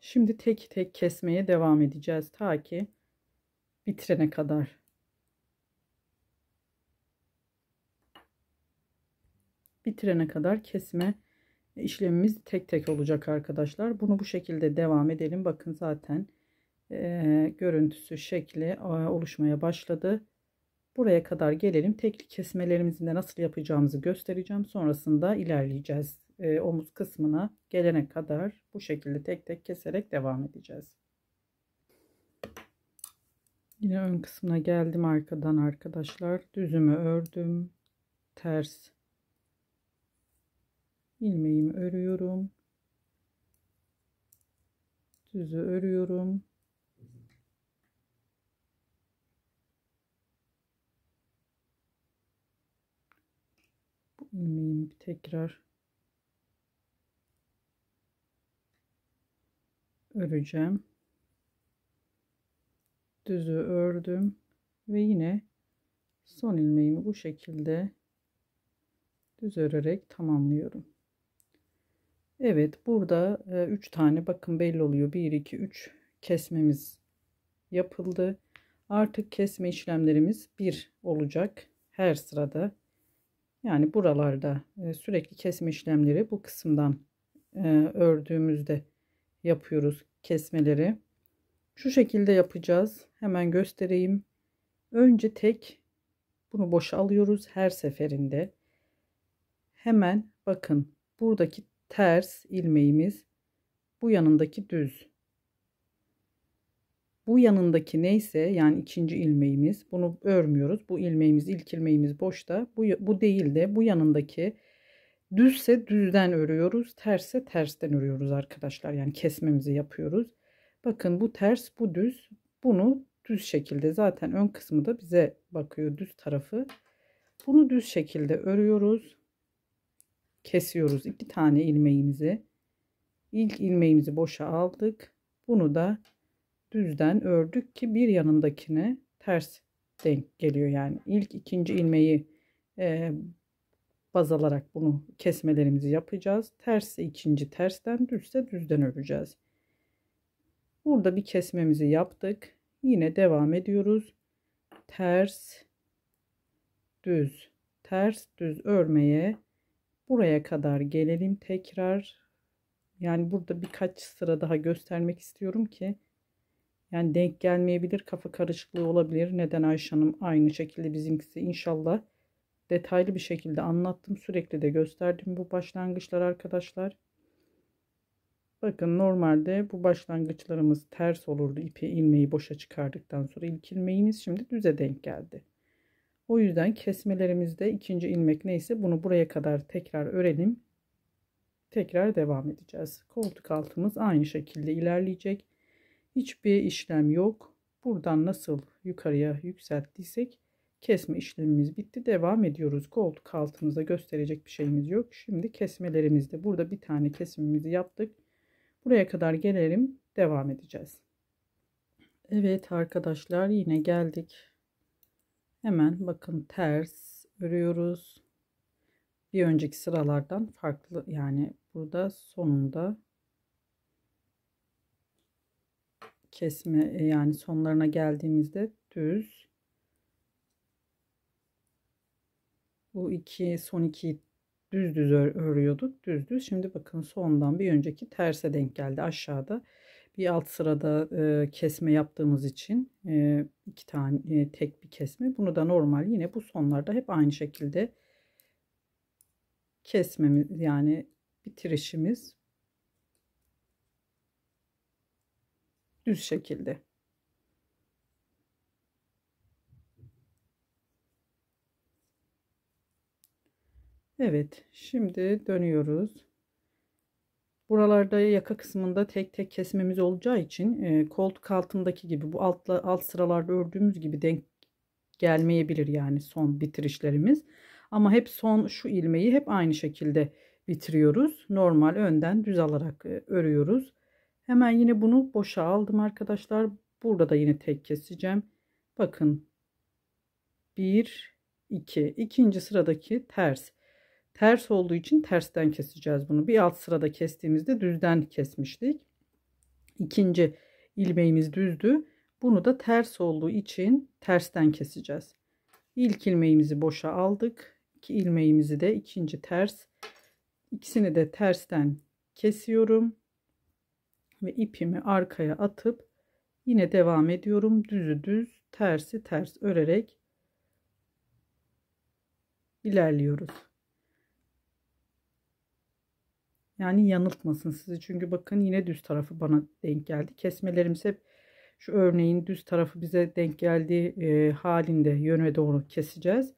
Şimdi tek tek kesmeye devam edeceğiz ta ki bitirene kadar. Bitirene kadar kesme işlemimiz tek tek olacak arkadaşlar. Bunu bu şekilde devam edelim. Bakın zaten görüntüsü, şekli oluşmaya başladı. Buraya kadar gelelim. Tekli kesmelerimizi de nasıl yapacağımızı göstereceğim. Sonrasında ilerleyeceğiz. E, omuz kısmına gelene kadar bu şekilde tek tek keserek devam edeceğiz. Yine ön kısmına geldim arkadan arkadaşlar. Düzümü ördüm. Ters ilmeğimi örüyorum. Düzü örüyorum. ilmeğimi tekrar öreceğim. Düzü ördüm ve yine son ilmeğimi bu şekilde düz örerek tamamlıyorum. Evet burada 3 e, tane bakın belli oluyor. 1 2 3 kesmemiz yapıldı. Artık kesme işlemlerimiz 1 olacak her sırada. Yani buralarda sürekli kesme işlemleri bu kısımdan ördüğümüzde yapıyoruz kesmeleri. Şu şekilde yapacağız. Hemen göstereyim. Önce tek bunu boşa alıyoruz her seferinde. Hemen bakın buradaki ters ilmeğimiz bu yanındaki düz. Bu yanındaki neyse yani ikinci ilmeğimiz bunu örmüyoruz. Bu ilmeğimiz ilk ilmeğimiz boşta. Bu, bu değil de bu yanındaki düzse düzden örüyoruz. Tersse tersten örüyoruz arkadaşlar. Yani kesmemizi yapıyoruz. Bakın bu ters bu düz. Bunu düz şekilde zaten ön kısmı da bize bakıyor düz tarafı. Bunu düz şekilde örüyoruz. Kesiyoruz iki tane ilmeğimizi. İlk ilmeğimizi boşa aldık. Bunu da düzden ördük ki bir yanındakine ters denk geliyor. Yani ilk ikinci ilmeği e, baz alarak bunu kesmelerimizi yapacağız. Tersi ikinci tersten düzse düzden öreceğiz. Burada bir kesmemizi yaptık. Yine devam ediyoruz. Ters düz ters düz örmeye buraya kadar gelelim tekrar. Yani burada birkaç sıra daha göstermek istiyorum ki yani denk gelmeyebilir. Kafa karışıklığı olabilir. Neden Ayşe Hanım aynı şekilde bizimkisi İnşallah detaylı bir şekilde anlattım. Sürekli de gösterdim bu başlangıçlar arkadaşlar. Bakın normalde bu başlangıçlarımız ters olurdu. İpi ilmeği boşa çıkardıktan sonra ilk ilmeğimiz şimdi düze denk geldi. O yüzden kesmelerimizde ikinci ilmek neyse bunu buraya kadar tekrar örelim. Tekrar devam edeceğiz. Koltuk altımız aynı şekilde ilerleyecek. Hiçbir işlem yok. Buradan nasıl yukarıya yükselttiysek kesme işlemimiz bitti. Devam ediyoruz. Koltuk altımıza gösterecek bir şeyimiz yok. Şimdi kesmelerimizde burada bir tane kesimimizi yaptık. Buraya kadar gelelim. Devam edeceğiz. Evet arkadaşlar yine geldik. Hemen bakın ters örüyoruz. Bir önceki sıralardan farklı yani burada sonunda kesme e, yani sonlarına geldiğimizde düz bu iki son iki düz düz ör örüyorduk düz düz şimdi bakın sondan bir önceki terse denk geldi aşağıda bir alt sırada e, kesme yaptığımız için e, iki tane e, tek bir kesme bunu da normal yine bu sonlarda hep aynı şekilde kesmemiz yani bitirişimiz düz şekilde. Evet şimdi dönüyoruz. Buralarda yaka kısmında tek tek kesmemiz olacağı için e, koltuk altındaki gibi bu altla, alt sıralarda ördüğümüz gibi denk gelmeyebilir yani son bitirişlerimiz. Ama hep son şu ilmeği hep aynı şekilde bitiriyoruz. Normal önden düz alarak e, örüyoruz. Hemen yine bunu boşa aldım arkadaşlar. Burada da yine tek keseceğim. Bakın 1 2 ikinci sıradaki ters. Ters olduğu için tersten keseceğiz bunu. Bir alt sırada kestiğimizde düzden kesmiştik. İkinci ilmeğimiz düzdü. Bunu da ters olduğu için tersten keseceğiz. İlk ilmeğimizi boşa aldık. İki ilmeğimizi de ikinci ters. İkisini de tersten kesiyorum ve ipimi arkaya atıp yine devam ediyorum. Düzü düz, tersi ters örerek ilerliyoruz. Yani yanıltmasın sizi. Çünkü bakın yine düz tarafı bana denk geldi. Kesmelerimiz hep şu örneğin düz tarafı bize denk geldiği e, halinde yöne doğru keseceğiz.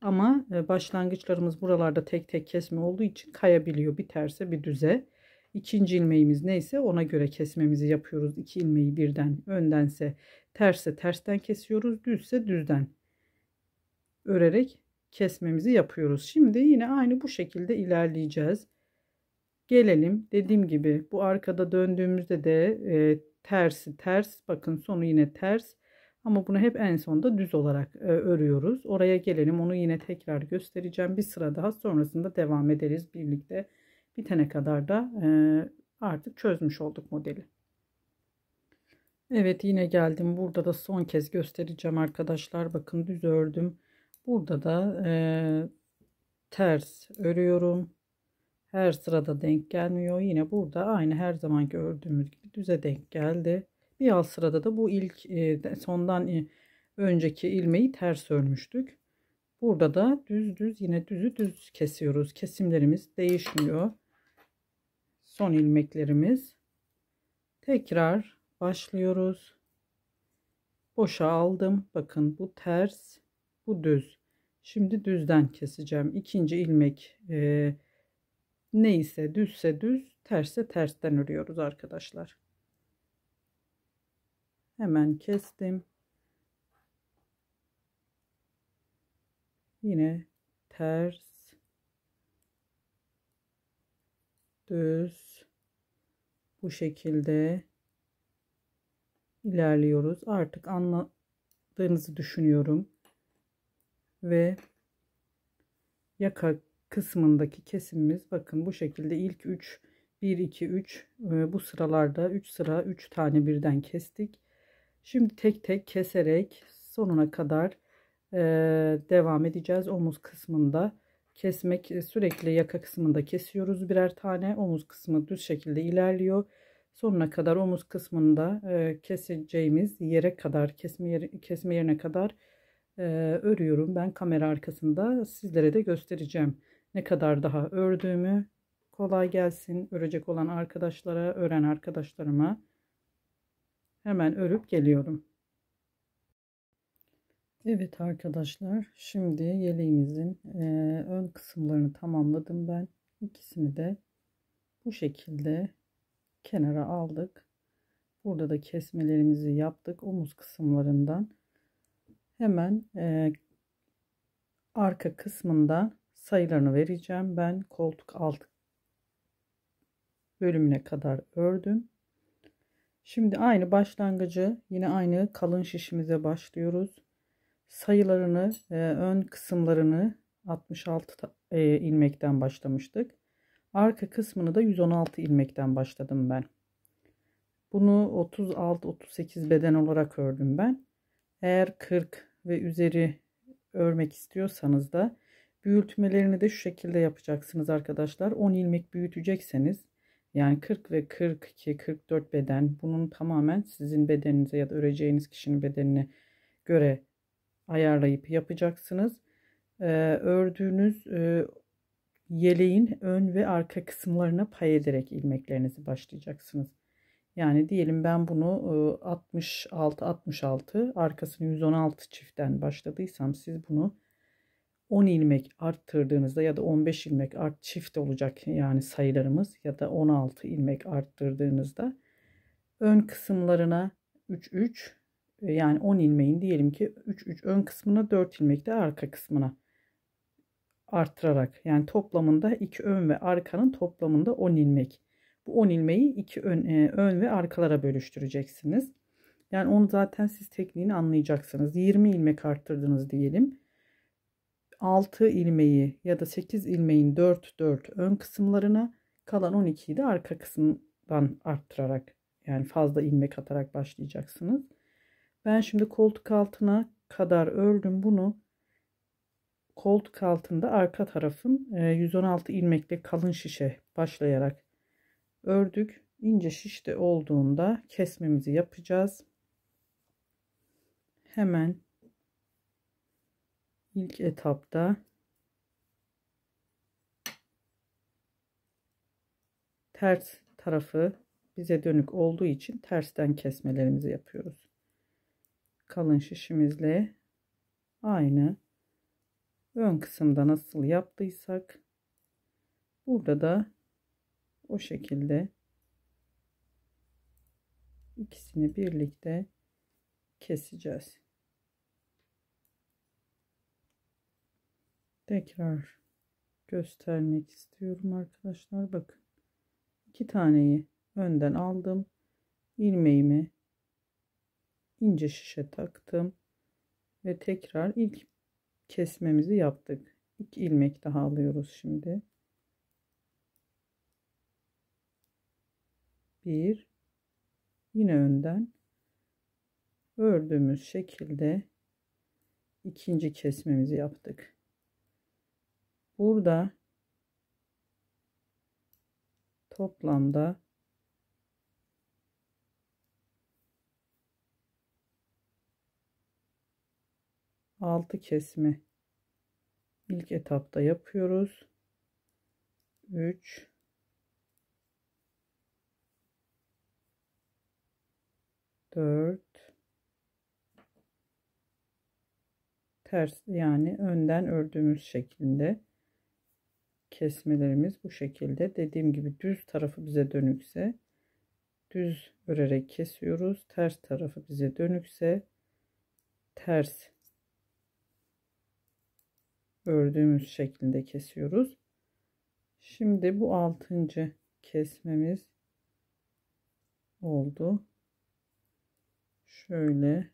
Ama e, başlangıçlarımız buralarda tek tek kesme olduğu için kayabiliyor bir terse bir düze ikinci ilmeğimiz neyse ona göre kesmemizi yapıyoruz. İki ilmeği birden öndense terse tersten kesiyoruz. Düzse düzden örerek kesmemizi yapıyoruz. Şimdi yine aynı bu şekilde ilerleyeceğiz. Gelelim dediğim gibi bu arkada döndüğümüzde de e, tersi ters bakın sonu yine ters ama bunu hep en sonda düz olarak e, örüyoruz. Oraya gelelim onu yine tekrar göstereceğim bir sıra daha sonrasında devam ederiz birlikte bitene kadar da e, artık çözmüş olduk modeli. Evet yine geldim. Burada da son kez göstereceğim arkadaşlar. Bakın düz ördüm. Burada da e, ters örüyorum. Her sırada denk gelmiyor. Yine burada aynı her zamanki ördüğümüz gibi düze denk geldi. Bir alt sırada da bu ilk e, sondan önceki ilmeği ters örmüştük. Burada da düz düz yine düzü düz kesiyoruz. Kesimlerimiz değişmiyor son ilmeklerimiz. Tekrar başlıyoruz. Boşa aldım. Bakın bu ters, bu düz. Şimdi düzden keseceğim. İkinci ilmek e, neyse düzse düz, tersse tersten örüyoruz arkadaşlar. Hemen kestim. Yine ters, düz, bu şekilde ilerliyoruz. Artık anladığınızı düşünüyorum. Ve yaka kısmındaki kesimimiz bakın bu şekilde ilk 3 1 2 3 bu sıralarda 3 sıra 3 tane birden kestik. Şimdi tek tek keserek sonuna kadar e, devam edeceğiz omuz kısmında kesmek e, sürekli yaka kısmında kesiyoruz birer tane omuz kısmı düz şekilde ilerliyor sonuna kadar omuz kısmında e, keseceğimiz yere kadar kesme, yeri, kesme yerine kadar e, örüyorum ben kamera arkasında sizlere de göstereceğim ne kadar daha ördüğümü kolay gelsin örecek olan arkadaşlara öğren arkadaşlarıma hemen örüp geliyorum Evet arkadaşlar şimdi yeleğimizin e, ön kısımlarını tamamladım ben. ikisini de bu şekilde kenara aldık. Burada da kesmelerimizi yaptık omuz kısımlarından. Hemen e, arka kısmında sayılarını vereceğim. Ben koltuk alt bölümüne kadar ördüm. Şimdi aynı başlangıcı yine aynı kalın şişimize başlıyoruz sayılarını e, ön kısımlarını 66 e, ilmekten başlamıştık. Arka kısmını da 116 ilmekten başladım ben. Bunu 36-38 beden olarak ördüm ben. Eğer 40 ve üzeri örmek istiyorsanız da büyütmelerini de şu şekilde yapacaksınız arkadaşlar. 10 ilmek büyütecekseniz yani 40 ve 42, 44 beden bunun tamamen sizin bedeninize ya da öreceğiniz kişinin bedenine göre ayarlayıp yapacaksınız. Ee, ördüğünüz e, yeleğin ön ve arka kısımlarına pay ederek ilmeklerinizi başlayacaksınız. Yani diyelim ben bunu 66 e, 66 arkasını 116 çiftten başladıysam siz bunu 10 ilmek arttırdığınızda ya da 15 ilmek art çift olacak yani sayılarımız ya da 16 ilmek arttırdığınızda ön kısımlarına 3 3 ee, yani 10 ilmeğin diyelim ki 3 3 ön kısmına 4 ilmek de arka kısmına arttırarak yani toplamında 2 ön ve arkanın toplamında 10 ilmek. Bu 10 ilmeği 2 ön, e, ön ve arkalara bölüştüreceksiniz. Yani onu zaten siz tekniğini anlayacaksınız. 20 ilmek arttırdınız diyelim. 6 ilmeği ya da 8 ilmeğin 4 4 ön kısımlarına kalan 12'yi de arka kısımdan arttırarak yani fazla ilmek atarak başlayacaksınız. Ben şimdi koltuk altına kadar ördüm bunu. Koltuk altında arka tarafın 116 e, ilmekle kalın şişe başlayarak ördük. İnce şişte olduğunda kesmemizi yapacağız. Hemen ilk etapta ters tarafı bize dönük olduğu için tersten kesmelerimizi yapıyoruz kalın şişimizle aynı ön kısımda nasıl yaptıysak burada da o şekilde ikisini birlikte keseceğiz. Tekrar göstermek istiyorum arkadaşlar. Bakın iki taneyi önden aldım. ilmeğimi ince şişe taktım ve tekrar ilk kesmemizi yaptık. İki ilmek daha alıyoruz şimdi. 1 yine önden ördüğümüz şekilde ikinci kesmemizi yaptık. Burada toplamda 6 kesme ilk etapta yapıyoruz. 3 4 ters yani önden ördüğümüz şekilde kesmelerimiz bu şekilde. Dediğim gibi düz tarafı bize dönükse düz örerek kesiyoruz. Ters tarafı bize dönükse ters ördüğümüz şekilde kesiyoruz. Şimdi bu altıncı kesmemiz oldu. Şöyle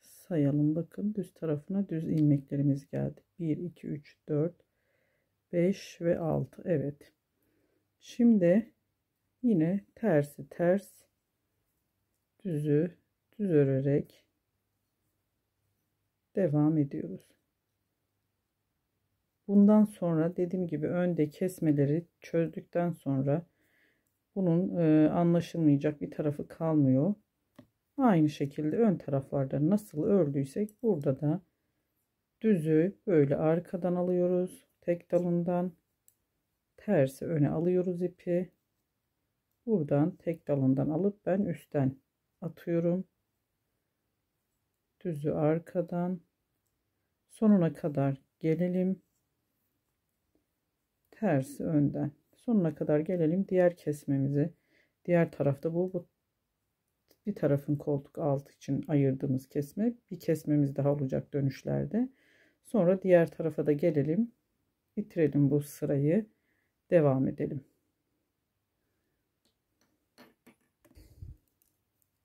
sayalım. Bakın düz tarafına düz ilmeklerimiz geldi. 1, 2, 3, 4, 5 ve 6. Evet. Şimdi yine tersi ters düzü düz örerek devam ediyoruz. Bundan sonra dediğim gibi önde kesmeleri çözdükten sonra bunun e, anlaşılmayacak bir tarafı kalmıyor. Aynı şekilde ön taraflarda nasıl ördüysek burada da düzü böyle arkadan alıyoruz. Tek dalından tersi öne alıyoruz ipi. Buradan tek dalından alıp ben üstten atıyorum. Düzü arkadan sonuna kadar gelelim ters önden sonuna kadar gelelim diğer kesmemizi diğer tarafta bu, bu bir tarafın koltuk altı için ayırdığımız kesme bir kesmemiz daha olacak dönüşlerde sonra diğer tarafa da gelelim bitirelim bu sırayı devam edelim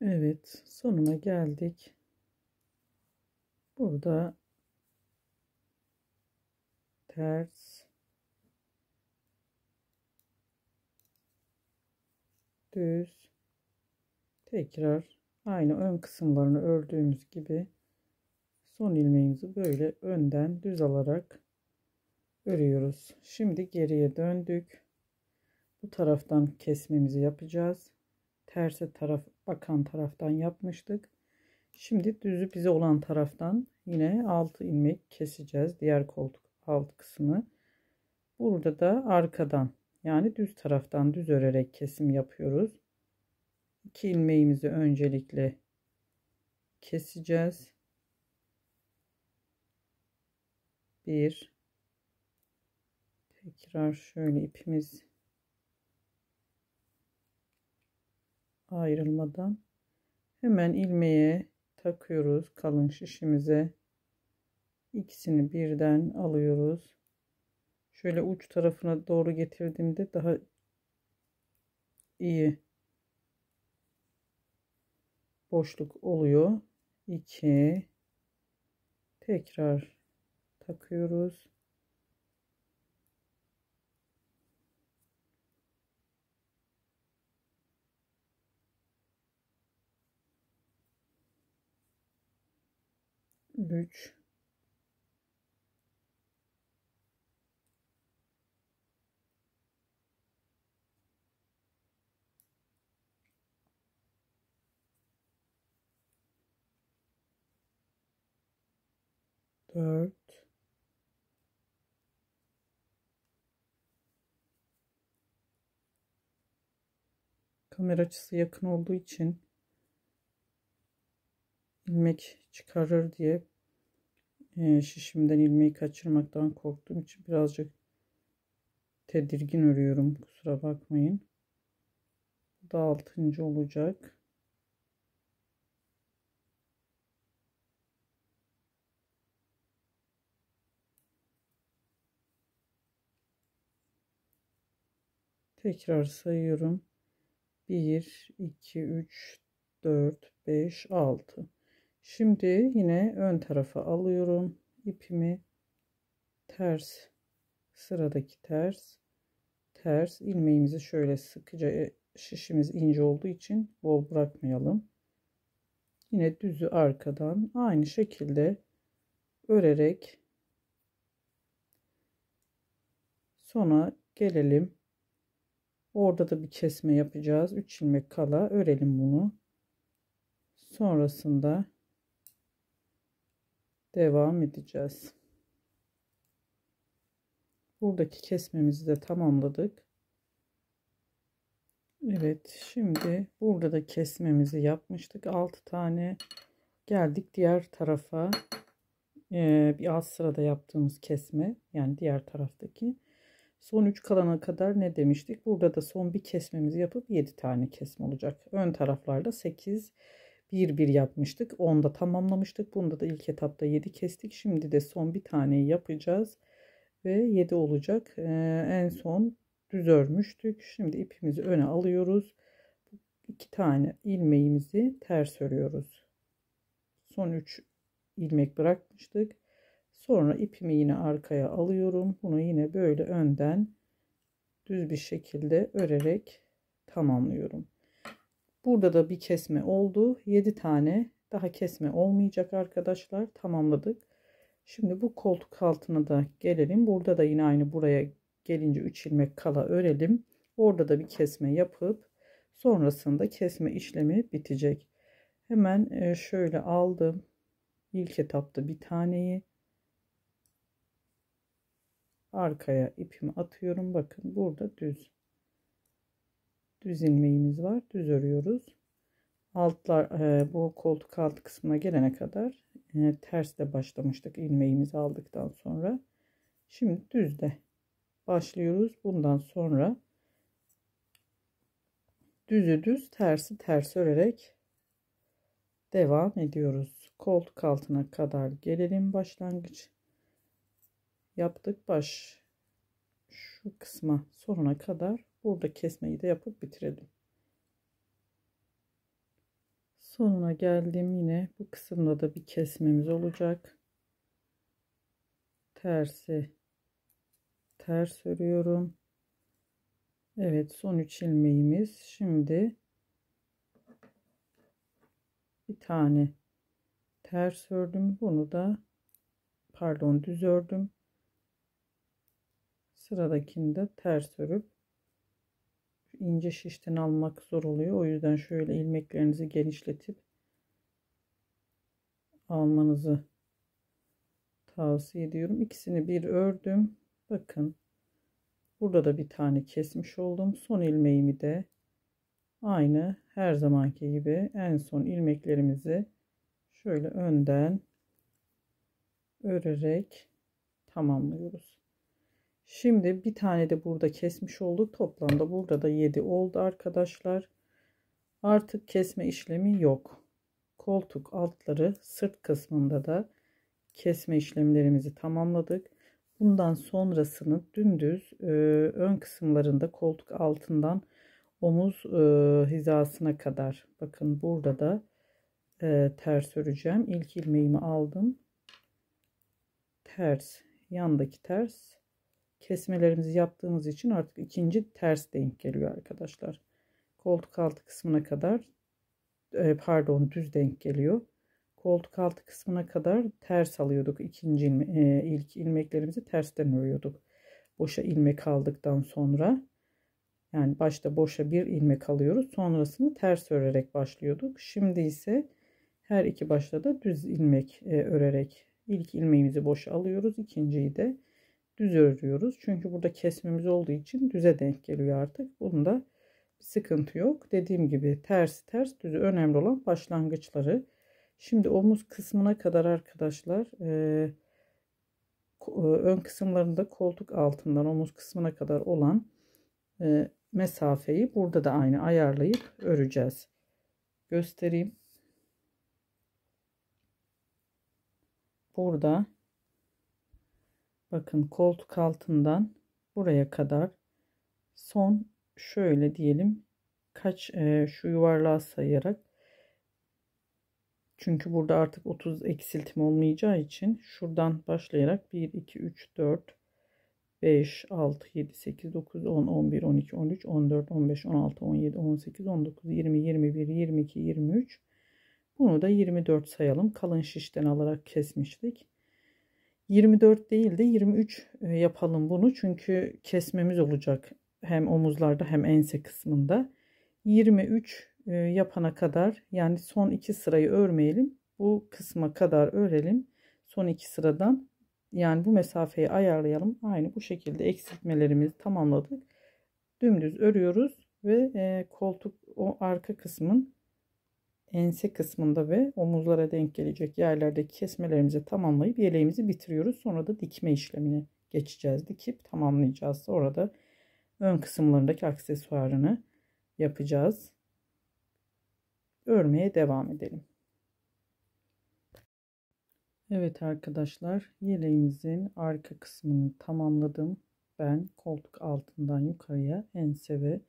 Evet sonuna geldik burada ters düz tekrar aynı ön kısımlarını ördüğümüz gibi son ilmeğimizi böyle önden düz alarak örüyoruz. Şimdi geriye döndük. Bu taraftan kesmemizi yapacağız. Terse taraf akan taraftan yapmıştık. Şimdi düzü bize olan taraftan yine 6 ilmek keseceğiz. Diğer koltuk alt kısmı. Burada da arkadan yani düz taraftan düz örerek kesim yapıyoruz. İki ilmeğimizi öncelikle keseceğiz. Bir tekrar şöyle ipimiz ayrılmadan hemen ilmeğe takıyoruz kalın şişimize İkisini birden alıyoruz şöyle uç tarafına doğru getirdiğimde daha iyi boşluk oluyor. 2 tekrar takıyoruz. Üç. dört, kamera açısı yakın olduğu için ilmek çıkarır diye e, şişimden ilmeği kaçırmaktan korktuğum için birazcık tedirgin örüyorum kusura bakmayın. da altıncı olacak. Tekrar sayıyorum. 1, 2, 3, 4, 5, 6. Şimdi yine ön tarafa alıyorum. ipimi ters sıradaki ters ters ilmeğimizi şöyle sıkıca e, şişimiz ince olduğu için bol bırakmayalım. Yine düzü arkadan aynı şekilde örerek sona gelelim. Orada da bir kesme yapacağız. 3 ilmek kala örelim bunu. Sonrasında devam edeceğiz. Buradaki kesmemizi de tamamladık. Evet şimdi burada da kesmemizi yapmıştık. 6 tane geldik diğer tarafa. Ee, bir alt sırada yaptığımız kesme yani diğer taraftaki. Son 3 kalana kadar ne demiştik? Burada da son bir kesmemizi yapıp 7 tane kesme olacak. Ön taraflarda 8 1 1 yapmıştık. 10'da tamamlamıştık. Bunda da ilk etapta 7 kestik. Şimdi de son bir taneyi yapacağız ve 7 olacak. Ee, en son düz örmüştük. Şimdi ipimizi öne alıyoruz. 2 tane ilmeğimizi ters örüyoruz. Son 3 ilmek bırakmıştık. Sonra ipimi yine arkaya alıyorum. Bunu yine böyle önden düz bir şekilde örerek tamamlıyorum. Burada da bir kesme oldu. 7 tane daha kesme olmayacak arkadaşlar. Tamamladık. Şimdi bu koltuk altına da gelelim. Burada da yine aynı buraya gelince 3 ilmek kala örelim. Orada da bir kesme yapıp sonrasında kesme işlemi bitecek. Hemen e, şöyle aldım. İlk etapta bir taneyi arkaya ipimi atıyorum. Bakın burada düz. Düz ilmeğimiz var. Düz örüyoruz. Altlar e, bu koltuk altı kısmına gelene kadar e, ters de başlamıştık ilmeğimizi aldıktan sonra. Şimdi düz de başlıyoruz. Bundan sonra düzü düz tersi ters örerek devam ediyoruz. Koltuk altına kadar gelelim başlangıç yaptık baş şu kısma sonuna kadar burada kesmeyi de yapıp bitirelim. Sonuna geldim yine bu kısımda da bir kesmemiz olacak. Tersi ters örüyorum. Evet son 3 ilmeğimiz. Şimdi bir tane ters ördüm. Bunu da pardon düz ördüm. Sıradakini de ters örüp ince şişten almak zor oluyor. O yüzden şöyle ilmeklerinizi genişletip almanızı tavsiye ediyorum. İkisini bir ördüm. Bakın burada da bir tane kesmiş oldum. Son ilmeğimi de aynı her zamanki gibi en son ilmeklerimizi şöyle önden örerek tamamlıyoruz. Şimdi bir tane de burada kesmiş olduk. Toplamda burada da 7 oldu arkadaşlar. Artık kesme işlemi yok. Koltuk altları sırt kısmında da kesme işlemlerimizi tamamladık. Bundan sonrasını dümdüz e, ön kısımlarında koltuk altından omuz e, hizasına kadar. Bakın burada da e, ters öreceğim. İlk ilmeğimi aldım. Ters, yandaki ters kesmelerimizi yaptığımız için artık ikinci ters denk geliyor arkadaşlar. Koltuk altı kısmına kadar e, pardon düz denk geliyor. Koltuk altı kısmına kadar ters alıyorduk. İkinci e, ilk ilmeklerimizi tersten örüyorduk. Boşa ilmek aldıktan sonra yani başta boşa bir ilmek alıyoruz. Sonrasını ters örerek başlıyorduk. Şimdi ise her iki başta da düz ilmek e, örerek ilk ilmeğimizi boşa alıyoruz. ikinciyi de düz örüyoruz. Çünkü burada kesmemiz olduğu için düze denk geliyor artık. Bunda bir sıkıntı yok. Dediğim gibi ters, ters düz. önemli olan başlangıçları. Şimdi omuz kısmına kadar arkadaşlar e, e, ön kısımlarında koltuk altından omuz kısmına kadar olan e, mesafeyi burada da aynı ayarlayıp öreceğiz. Göstereyim. Burada bakın koltuk altından buraya kadar son şöyle diyelim kaç e, şu yuvarlağı sayarak çünkü burada artık 30 eksiltim olmayacağı için şuradan başlayarak 1 2 3 4 5 6 7 8 9 10 11 12 13 14 15 16 17 18 19 20 21 22 23 bunu da 24 sayalım kalın şişten alarak kesmiştik 24 değil de 23 e, yapalım bunu. Çünkü kesmemiz olacak hem omuzlarda hem ense kısmında. 23 e, yapana kadar yani son iki sırayı örmeyelim. Bu kısma kadar örelim. Son iki sıradan yani bu mesafeyi ayarlayalım. Aynı bu şekilde eksiltmelerimizi tamamladık. Dümdüz örüyoruz ve e, koltuk o arka kısmın ense kısmında ve omuzlara denk gelecek yerlerdeki kesmelerimizi tamamlayıp yeleğimizi bitiriyoruz. Sonra da dikme işlemini geçeceğiz. Dikip tamamlayacağız. Sonra da ön kısımlarındaki aksesuarını yapacağız. Örmeye devam edelim. Evet arkadaşlar yeleğimizin arka kısmını tamamladım. Ben koltuk altından yukarıya ense ve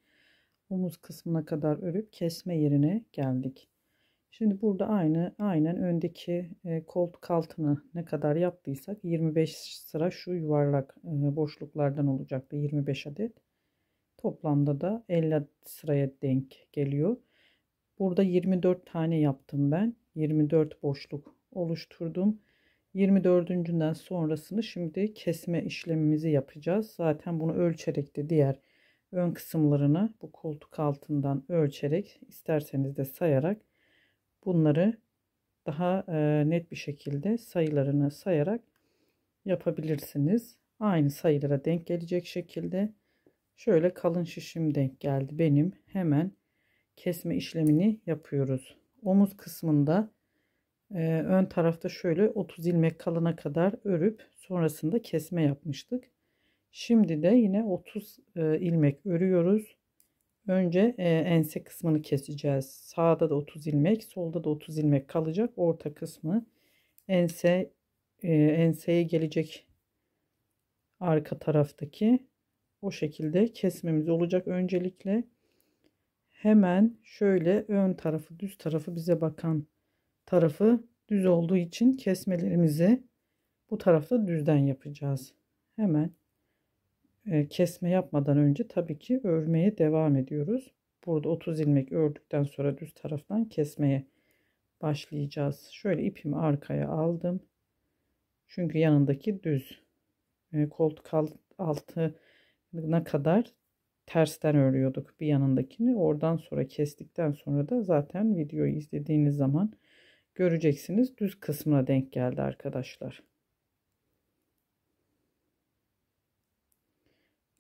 omuz kısmına kadar örüp kesme yerine geldik. Şimdi burada aynı aynen öndeki e, koltuk altını ne kadar yaptıysak 25 sıra şu yuvarlak e, boşluklardan olacaktı 25 adet. Toplamda da 50 sıraya denk geliyor. Burada 24 tane yaptım ben. 24 boşluk oluşturdum. 24.'ünden sonrasını şimdi kesme işlemimizi yapacağız. Zaten bunu ölçerek de diğer ön kısımlarını bu koltuk altından ölçerek isterseniz de sayarak bunları daha e, net bir şekilde sayılarını sayarak yapabilirsiniz. Aynı sayılara denk gelecek şekilde şöyle kalın şişim denk geldi benim. Hemen kesme işlemini yapıyoruz. Omuz kısmında e, ön tarafta şöyle 30 ilmek kalana kadar örüp sonrasında kesme yapmıştık. Şimdi de yine 30 e, ilmek örüyoruz. Önce e, ense kısmını keseceğiz. Sağda da 30 ilmek, solda da 30 ilmek kalacak. Orta kısmı ense e, enseye gelecek arka taraftaki o şekilde kesmemiz olacak öncelikle. Hemen şöyle ön tarafı, düz tarafı bize bakan tarafı düz olduğu için kesmelerimizi bu tarafta düzden yapacağız. Hemen kesme yapmadan önce tabii ki örmeye devam ediyoruz. Burada 30 ilmek ördükten sonra düz taraftan kesmeye başlayacağız. Şöyle ipimi arkaya aldım. Çünkü yanındaki düz koltuk altına kadar tersten örüyorduk bir yanındakini. Oradan sonra kestikten sonra da zaten videoyu izlediğiniz zaman göreceksiniz. Düz kısmına denk geldi arkadaşlar.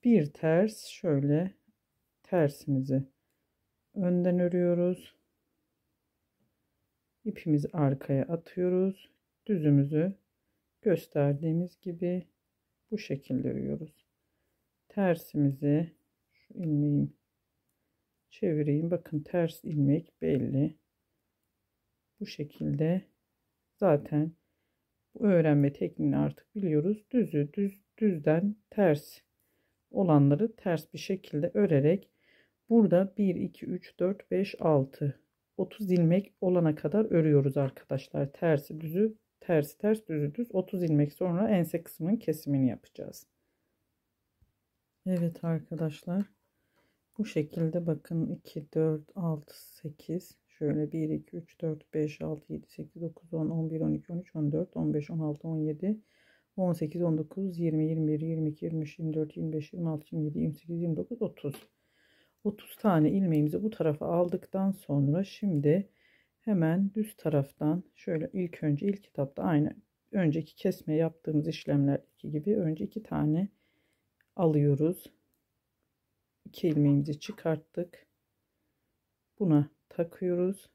bir ters şöyle tersimizi önden örüyoruz. İpimizi arkaya atıyoruz. Düzümüzü gösterdiğimiz gibi bu şekilde örüyoruz. Tersimizi şu ilmeği çevireyim. Bakın ters ilmek belli. Bu şekilde zaten bu öğrenme tekniğini artık biliyoruz. Düzü düz düzden ters olanları ters bir şekilde örerek burada 1 2 3 4 5 6 30 ilmek olana kadar örüyoruz arkadaşlar. Tersi düzü tersi ters düzü düz 30 ilmek sonra ense kısmının kesimini yapacağız. Evet arkadaşlar bu şekilde bakın 2 4 6 8 şöyle 1 2 3 4 5 6 7 8 9 10 11 12 13 14 15 16 17 18, 19, 20, 21, 22, 23, 24, 25, 26, 27, 28, 29, 30. 30 tane ilmeğimizi bu tarafa aldıktan sonra şimdi hemen düz taraftan şöyle ilk önce ilk kitapta aynı önceki kesme yaptığımız işlemler gibi önce iki tane alıyoruz. İki ilmeğimizi çıkarttık. Buna takıyoruz.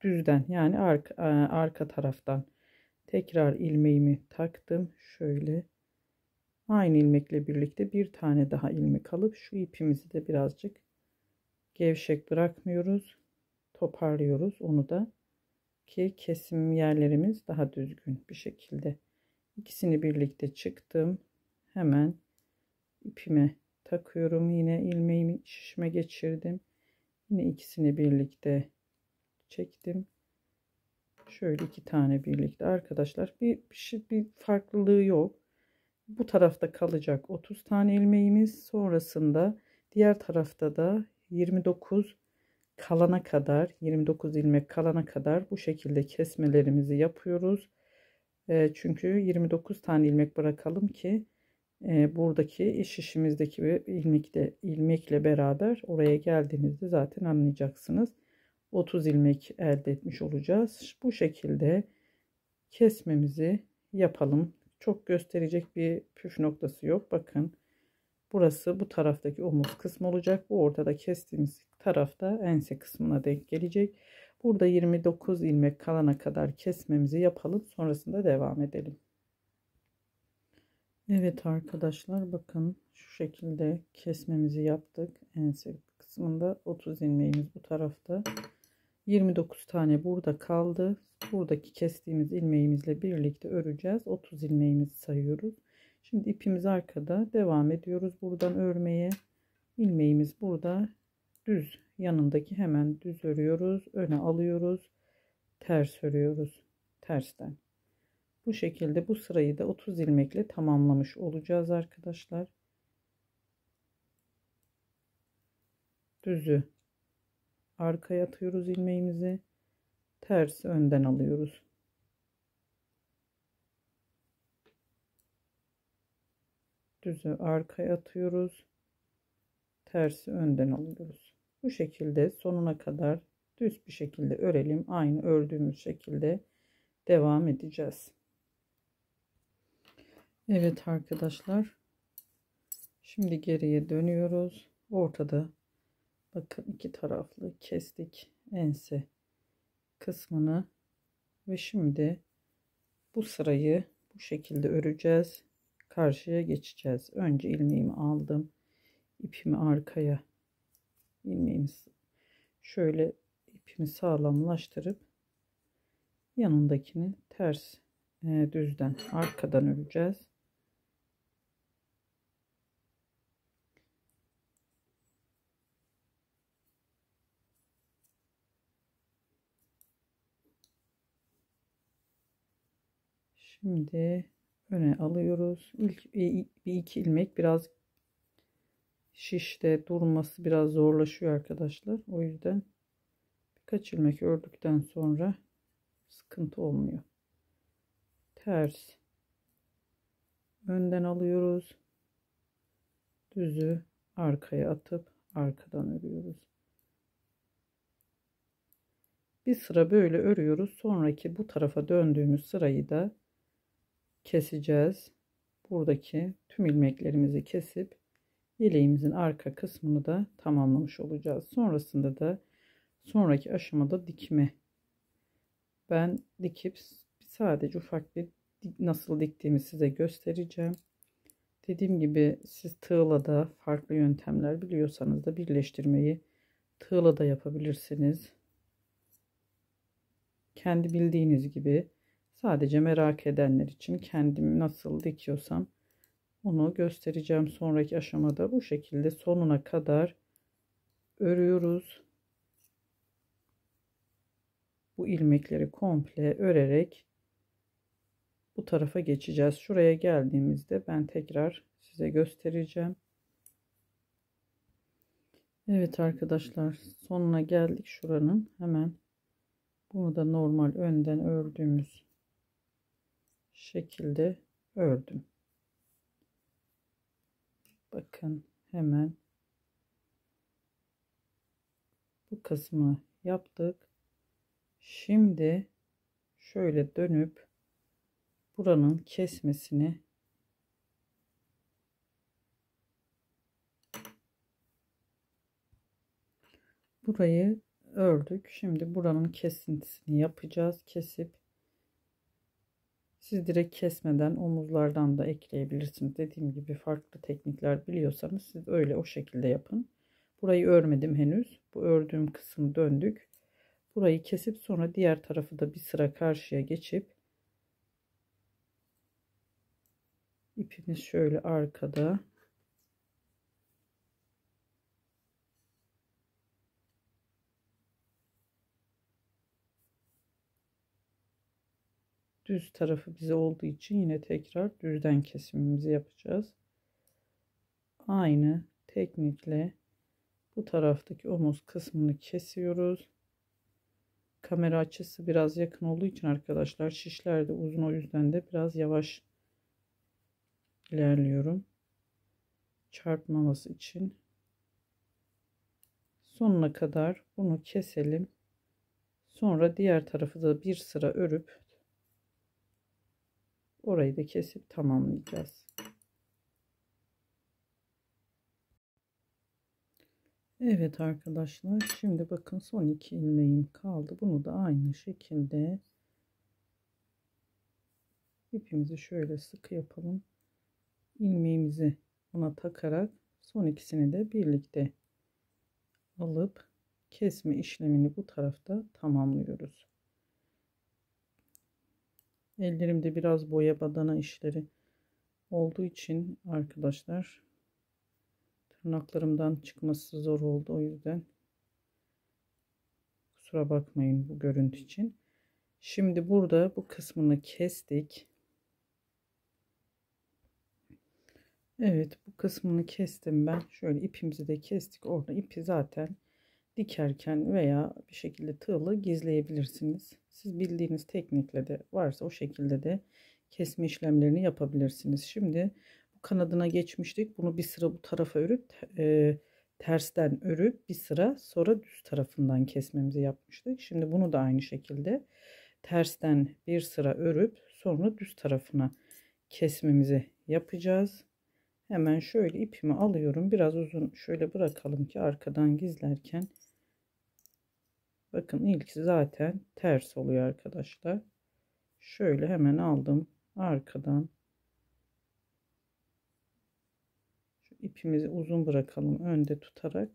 Düzden yani arka, e, arka taraftan tekrar ilmeğimi taktım şöyle aynı ilmekle birlikte bir tane daha ilmek alıp şu ipimizi de birazcık gevşek bırakmıyoruz toparlıyoruz onu da ki kesim yerlerimiz daha düzgün bir şekilde ikisini birlikte çıktım hemen ipime takıyorum yine ilmeğimi şişme geçirdim yine ikisini birlikte çektim Şöyle iki tane birlikte arkadaşlar. Bir, bir, şey, bir farklılığı yok. Bu tarafta kalacak 30 tane ilmeğimiz. Sonrasında diğer tarafta da 29 kalana kadar 29 ilmek kalana kadar bu şekilde kesmelerimizi yapıyoruz. E, çünkü 29 tane ilmek bırakalım ki e, buradaki iş işimizdeki ilmekle, ilmekle beraber oraya geldiğinizde zaten anlayacaksınız. 30 ilmek elde etmiş olacağız. Bu şekilde kesmemizi yapalım. Çok gösterecek bir püf noktası yok. Bakın burası bu taraftaki omuz kısmı olacak. Bu ortada kestiğimiz tarafta ense kısmına denk gelecek. Burada 29 ilmek kalana kadar kesmemizi yapalım. Sonrasında devam edelim. Evet arkadaşlar bakın şu şekilde kesmemizi yaptık. Ense kısmında 30 ilmeğimiz bu tarafta. 29 tane burada kaldı. Buradaki kestiğimiz ilmeğimizle birlikte öreceğiz. 30 ilmeğimizi sayıyoruz. Şimdi ipimiz arkada devam ediyoruz. Buradan örmeye ilmeğimiz burada düz yanındaki hemen düz örüyoruz. Öne alıyoruz. Ters örüyoruz. Tersten. Bu şekilde bu sırayı da 30 ilmekle tamamlamış olacağız arkadaşlar. Düzü arkaya atıyoruz ilmeğimizi ters önden alıyoruz düzü arkaya atıyoruz tersi önden alıyoruz bu şekilde sonuna kadar düz bir şekilde örelim aynı ördüğümüz şekilde devam edeceğiz Evet arkadaşlar şimdi geriye dönüyoruz ortada bakın iki taraflı kestik ense kısmını ve şimdi bu sırayı bu şekilde öreceğiz karşıya geçeceğiz önce ilmeğimi aldım ipimi arkaya ilmeğimi şöyle ipimi sağlamlaştırıp yanındakini ters e, düzden arkadan öreceğiz Şimdi öne alıyoruz. İlk e, bir iki ilmek biraz şişte durması biraz zorlaşıyor arkadaşlar. O yüzden birkaç ilmek ördükten sonra sıkıntı olmuyor. Ters önden alıyoruz. Düzü arkaya atıp arkadan örüyoruz. Bir sıra böyle örüyoruz. Sonraki bu tarafa döndüğümüz sırayı da keseceğiz. Buradaki tüm ilmeklerimizi kesip yeleğimizin arka kısmını da tamamlamış olacağız. Sonrasında da sonraki aşamada dikme. Ben dikip sadece ufak bir nasıl diktiğimi size göstereceğim. Dediğim gibi siz tığla da farklı yöntemler biliyorsanız da birleştirmeyi tığla da yapabilirsiniz. Kendi bildiğiniz gibi Sadece merak edenler için kendimi nasıl dikiyorsam onu göstereceğim sonraki aşamada bu şekilde sonuna kadar örüyoruz. Bu ilmekleri komple örerek bu tarafa geçeceğiz. Şuraya geldiğimizde ben tekrar size göstereceğim. Evet arkadaşlar sonuna geldik şuranın hemen bunu da normal önden ördüğümüz şekilde ördüm. Bakın hemen bu kısmı yaptık. Şimdi şöyle dönüp buranın kesmesini burayı ördük. Şimdi buranın kesintisini yapacağız. Kesip siz direkt kesmeden omuzlardan da ekleyebilirsiniz. Dediğim gibi farklı teknikler biliyorsanız siz öyle o şekilde yapın. Burayı örmedim henüz. Bu ördüğüm kısım döndük. Burayı kesip sonra diğer tarafı da bir sıra karşıya geçip ipimiz şöyle arkada düz tarafı bize olduğu için yine tekrar düzden kesimimizi yapacağız. Aynı teknikle bu taraftaki omuz kısmını kesiyoruz. Kamera açısı biraz yakın olduğu için arkadaşlar şişler de uzun o yüzden de biraz yavaş ilerliyorum. Çarpmaması için. Sonuna kadar bunu keselim. Sonra diğer tarafı da bir sıra örüp Orayı da kesip tamamlayacağız. Evet arkadaşlar şimdi bakın son iki ilmeğim kaldı. Bunu da aynı şekilde ipimizi şöyle sıkı yapalım. ilmeğimizi ona takarak son ikisini de birlikte alıp kesme işlemini bu tarafta tamamlıyoruz. Ellerimde biraz boya badana işleri olduğu için arkadaşlar tırnaklarımdan çıkması zor oldu o yüzden kusura bakmayın bu görüntü için. Şimdi burada bu kısmını kestik. Evet bu kısmını kestim ben. Şöyle ipimizi de kestik. Orada ipi zaten dikerken veya bir şekilde tığla gizleyebilirsiniz. Siz bildiğiniz teknikle de varsa o şekilde de kesme işlemlerini yapabilirsiniz. Şimdi bu kanadına geçmiştik. Bunu bir sıra bu tarafa örüp e, tersten örüp bir sıra sonra düz tarafından kesmemizi yapmıştık. Şimdi bunu da aynı şekilde tersten bir sıra örüp sonra düz tarafına kesmemizi yapacağız. Hemen şöyle ipimi alıyorum. Biraz uzun şöyle bırakalım ki arkadan gizlerken Bakın ilk zaten ters oluyor arkadaşlar. Şöyle hemen aldım arkadan. Şu ipimizi uzun bırakalım önde tutarak.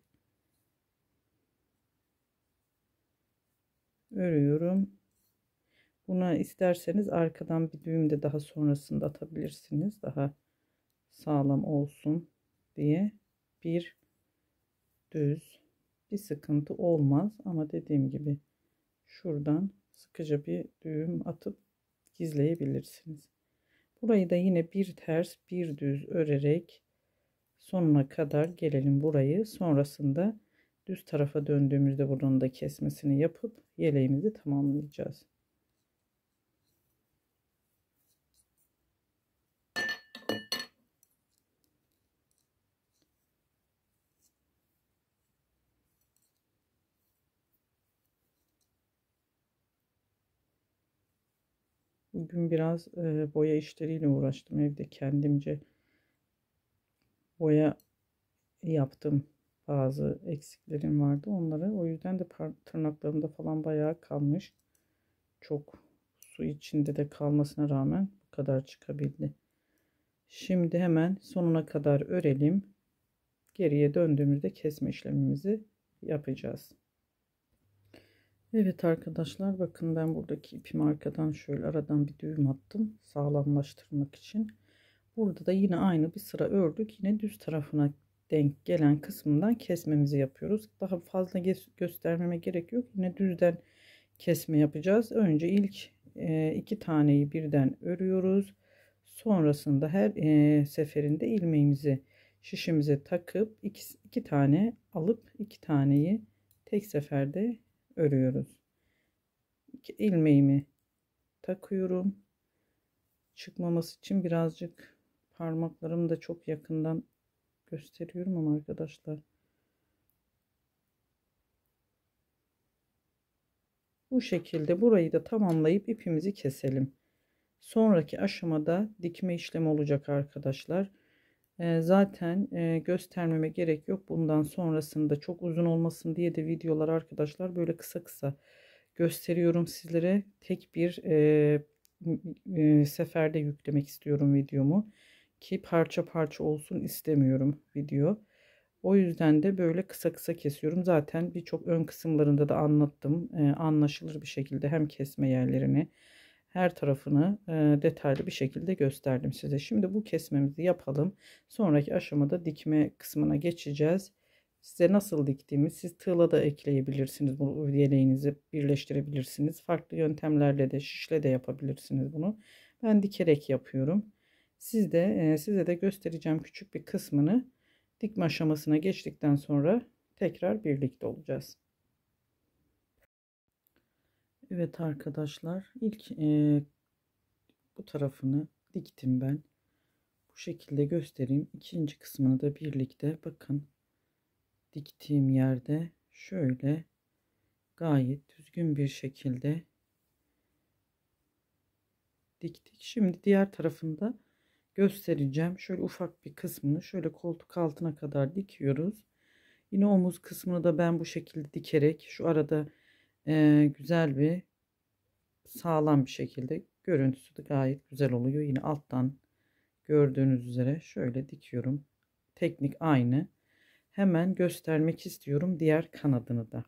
Örüyorum. Buna isterseniz arkadan bir düğüm de daha sonrasında atabilirsiniz. Daha sağlam olsun diye bir düz bir sıkıntı olmaz. Ama dediğim gibi şuradan sıkıca bir düğüm atıp gizleyebilirsiniz. Burayı da yine bir ters bir düz örerek sonuna kadar gelelim burayı. Sonrasında düz tarafa döndüğümüzde buradan da kesmesini yapıp yeleğimizi tamamlayacağız. Bugün biraz e, boya işleriyle uğraştım evde kendimce. Boya yaptım. Bazı eksiklerim vardı onları. O yüzden de tırnaklarımda falan bayağı kalmış. Çok su içinde de kalmasına rağmen bu kadar çıkabildi. Şimdi hemen sonuna kadar örelim. Geriye döndüğümüzde kesme işlemimizi yapacağız. Evet arkadaşlar bakın ben buradaki ipimi arkadan şöyle aradan bir düğüm attım sağlamlaştırmak için. Burada da yine aynı bir sıra ördük. Yine düz tarafına denk gelen kısmından kesmemizi yapıyoruz. Daha fazla göstermeme gerek yok. Yine düzden kesme yapacağız. Önce ilk e, iki taneyi birden örüyoruz. Sonrasında her e, seferinde ilmeğimizi şişimize takıp iki, iki tane alıp iki taneyi tek seferde örüyoruz. İki ilmeğimi takıyorum. Çıkmaması için birazcık parmaklarımı da çok yakından gösteriyorum ama arkadaşlar. Bu şekilde burayı da tamamlayıp ipimizi keselim. Sonraki aşamada dikme işlemi olacak arkadaşlar zaten göstermeme gerek yok. Bundan sonrasında çok uzun olmasın diye de videolar arkadaşlar böyle kısa kısa gösteriyorum sizlere. Tek bir seferde yüklemek istiyorum videomu. Ki parça parça olsun istemiyorum video. O yüzden de böyle kısa kısa kesiyorum. Zaten birçok ön kısımlarında da anlattım. anlaşılır bir şekilde hem kesme yerlerini her tarafını e, detaylı bir şekilde gösterdim size. Şimdi bu kesmemizi yapalım. Sonraki aşamada dikme kısmına geçeceğiz. Size nasıl diktiğimi siz tığla da ekleyebilirsiniz. Bu yeleğinizi birleştirebilirsiniz. Farklı yöntemlerle de şişle de yapabilirsiniz bunu. Ben dikerek yapıyorum. Siz de e, size de göstereceğim küçük bir kısmını dikme aşamasına geçtikten sonra tekrar birlikte olacağız. Evet arkadaşlar ilk e, bu tarafını diktim ben. Bu şekilde göstereyim. ikinci kısmını da birlikte bakın diktiğim yerde şöyle gayet düzgün bir şekilde diktik. Şimdi diğer tarafında göstereceğim. Şöyle ufak bir kısmını şöyle koltuk altına kadar dikiyoruz. Yine omuz kısmını da ben bu şekilde dikerek şu arada e, güzel bir sağlam bir şekilde görüntüsü de gayet güzel oluyor. Yine alttan gördüğünüz üzere şöyle dikiyorum. Teknik aynı. Hemen göstermek istiyorum diğer kanadını da.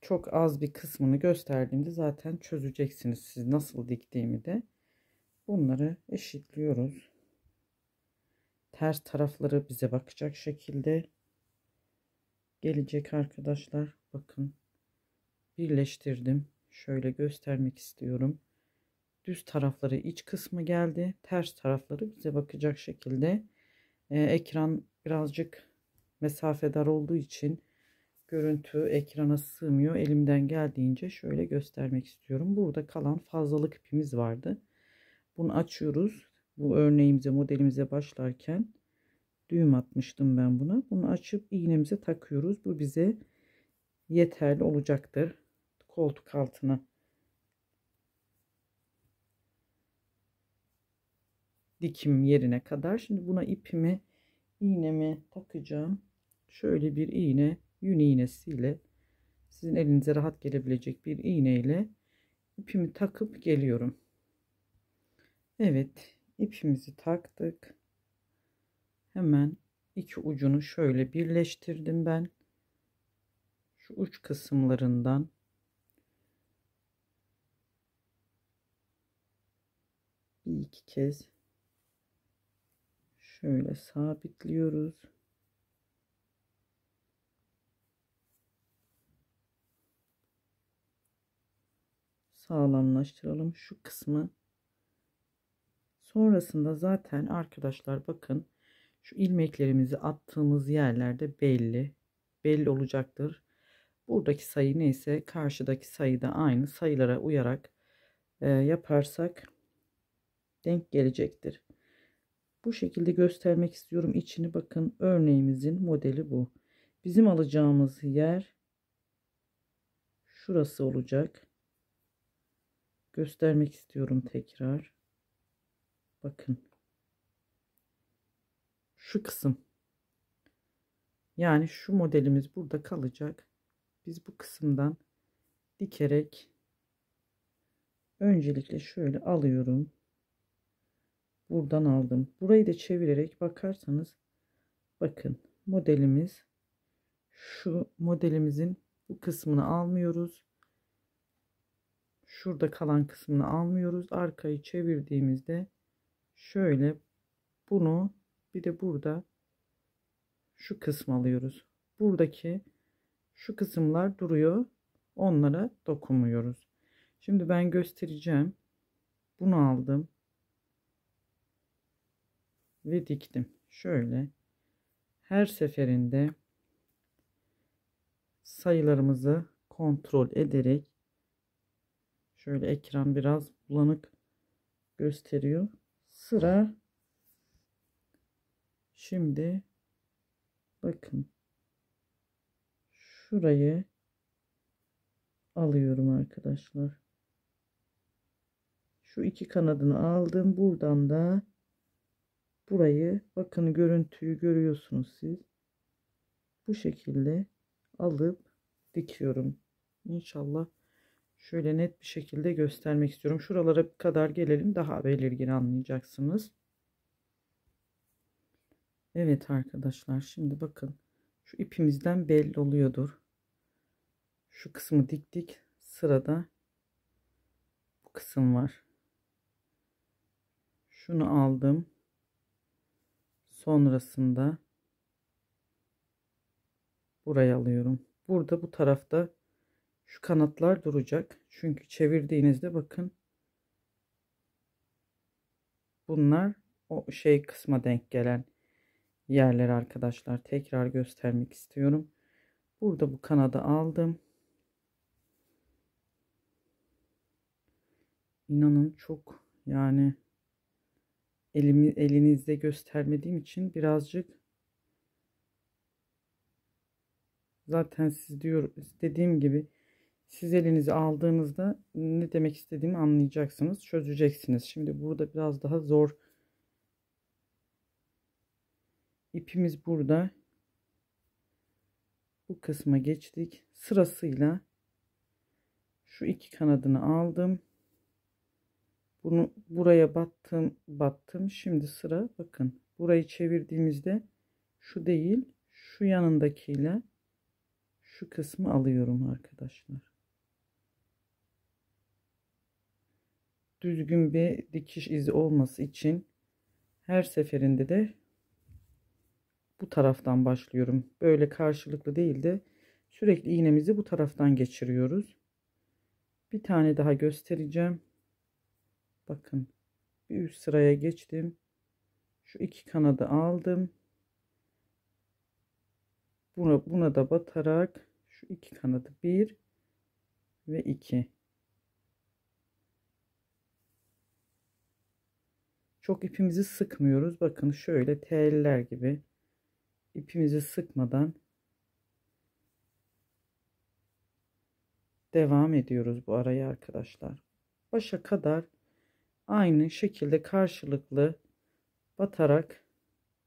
Çok az bir kısmını gösterdiğimde zaten çözeceksiniz siz nasıl diktiğimi de. Bunları eşitliyoruz. Ters tarafları bize bakacak şekilde gelecek arkadaşlar. Bakın birleştirdim. Şöyle göstermek istiyorum. Düz tarafları iç kısmı geldi. Ters tarafları bize bakacak şekilde. Ee, ekran birazcık mesafedar olduğu için görüntü ekrana sığmıyor. Elimden geldiğince şöyle göstermek istiyorum. Burada kalan fazlalık ipimiz vardı. Bunu açıyoruz. Bu örneğimize modelimize başlarken düğüm atmıştım ben buna. Bunu açıp iğnemize takıyoruz. Bu bize yeterli olacaktır koltuk altını. Dikim yerine kadar. Şimdi buna ipimi, iğnemi takacağım. Şöyle bir iğne, yün iğnesiyle sizin elinize rahat gelebilecek bir iğneyle ipimi takıp geliyorum. Evet, ipimizi taktık. Hemen iki ucunu şöyle birleştirdim ben. Şu uç kısımlarından bir iki kez şöyle sabitliyoruz. Sağlamlaştıralım şu kısmı. Sonrasında zaten arkadaşlar bakın şu ilmeklerimizi attığımız yerlerde belli. Belli olacaktır. Buradaki sayı neyse karşıdaki sayı da aynı sayılara uyarak e, yaparsak denk gelecektir. Bu şekilde göstermek istiyorum içini bakın örneğimizin modeli bu. Bizim alacağımız yer şurası olacak. Göstermek istiyorum tekrar. Bakın. Şu kısım. Yani şu modelimiz burada kalacak. Biz bu kısımdan dikerek öncelikle şöyle alıyorum buradan aldım. Burayı da çevirerek bakarsanız bakın modelimiz şu modelimizin bu kısmını almıyoruz. Şurada kalan kısmını almıyoruz. Arkayı çevirdiğimizde şöyle bunu bir de burada şu kısmı alıyoruz. Buradaki şu kısımlar duruyor. Onlara dokunmuyoruz. Şimdi ben göstereceğim. Bunu aldım ve diktim. Şöyle her seferinde sayılarımızı kontrol ederek şöyle ekran biraz bulanık gösteriyor. Sıra şimdi bakın şurayı alıyorum arkadaşlar. Şu iki kanadını aldım. Buradan da burayı bakın görüntüyü görüyorsunuz siz. Bu şekilde alıp dikiyorum. İnşallah şöyle net bir şekilde göstermek istiyorum. Şuralara kadar gelelim daha belirgin anlayacaksınız. Evet arkadaşlar şimdi bakın şu ipimizden belli oluyordur. Şu kısmı diktik. Sırada bu kısım var. Şunu aldım sonrasında burayı alıyorum. Burada bu tarafta şu kanatlar duracak. Çünkü çevirdiğinizde bakın bunlar o şey kısma denk gelen yerler arkadaşlar. Tekrar göstermek istiyorum. Burada bu kanadı aldım. İnanın çok yani elimi, elinizde göstermediğim için birazcık zaten siz diyor dediğim gibi siz elinizi aldığınızda ne demek istediğimi anlayacaksınız çözeceksiniz şimdi burada biraz daha zor ipimiz burada bu kısma geçtik sırasıyla şu iki kanadını aldım bunu buraya battım, battım. Şimdi sıra bakın. Burayı çevirdiğimizde şu değil, şu yanındakiyle şu kısmı alıyorum arkadaşlar. Düzgün bir dikiş izi olması için her seferinde de bu taraftan başlıyorum. Böyle karşılıklı değil de sürekli iğnemizi bu taraftan geçiriyoruz. Bir tane daha göstereceğim. Bakın bir üst sıraya geçtim. Şu iki kanadı aldım. Buna, buna da batarak şu iki kanadı bir ve iki. Çok ipimizi sıkmıyoruz. Bakın şöyle teller gibi ipimizi sıkmadan devam ediyoruz bu araya arkadaşlar. Başa kadar aynı şekilde karşılıklı batarak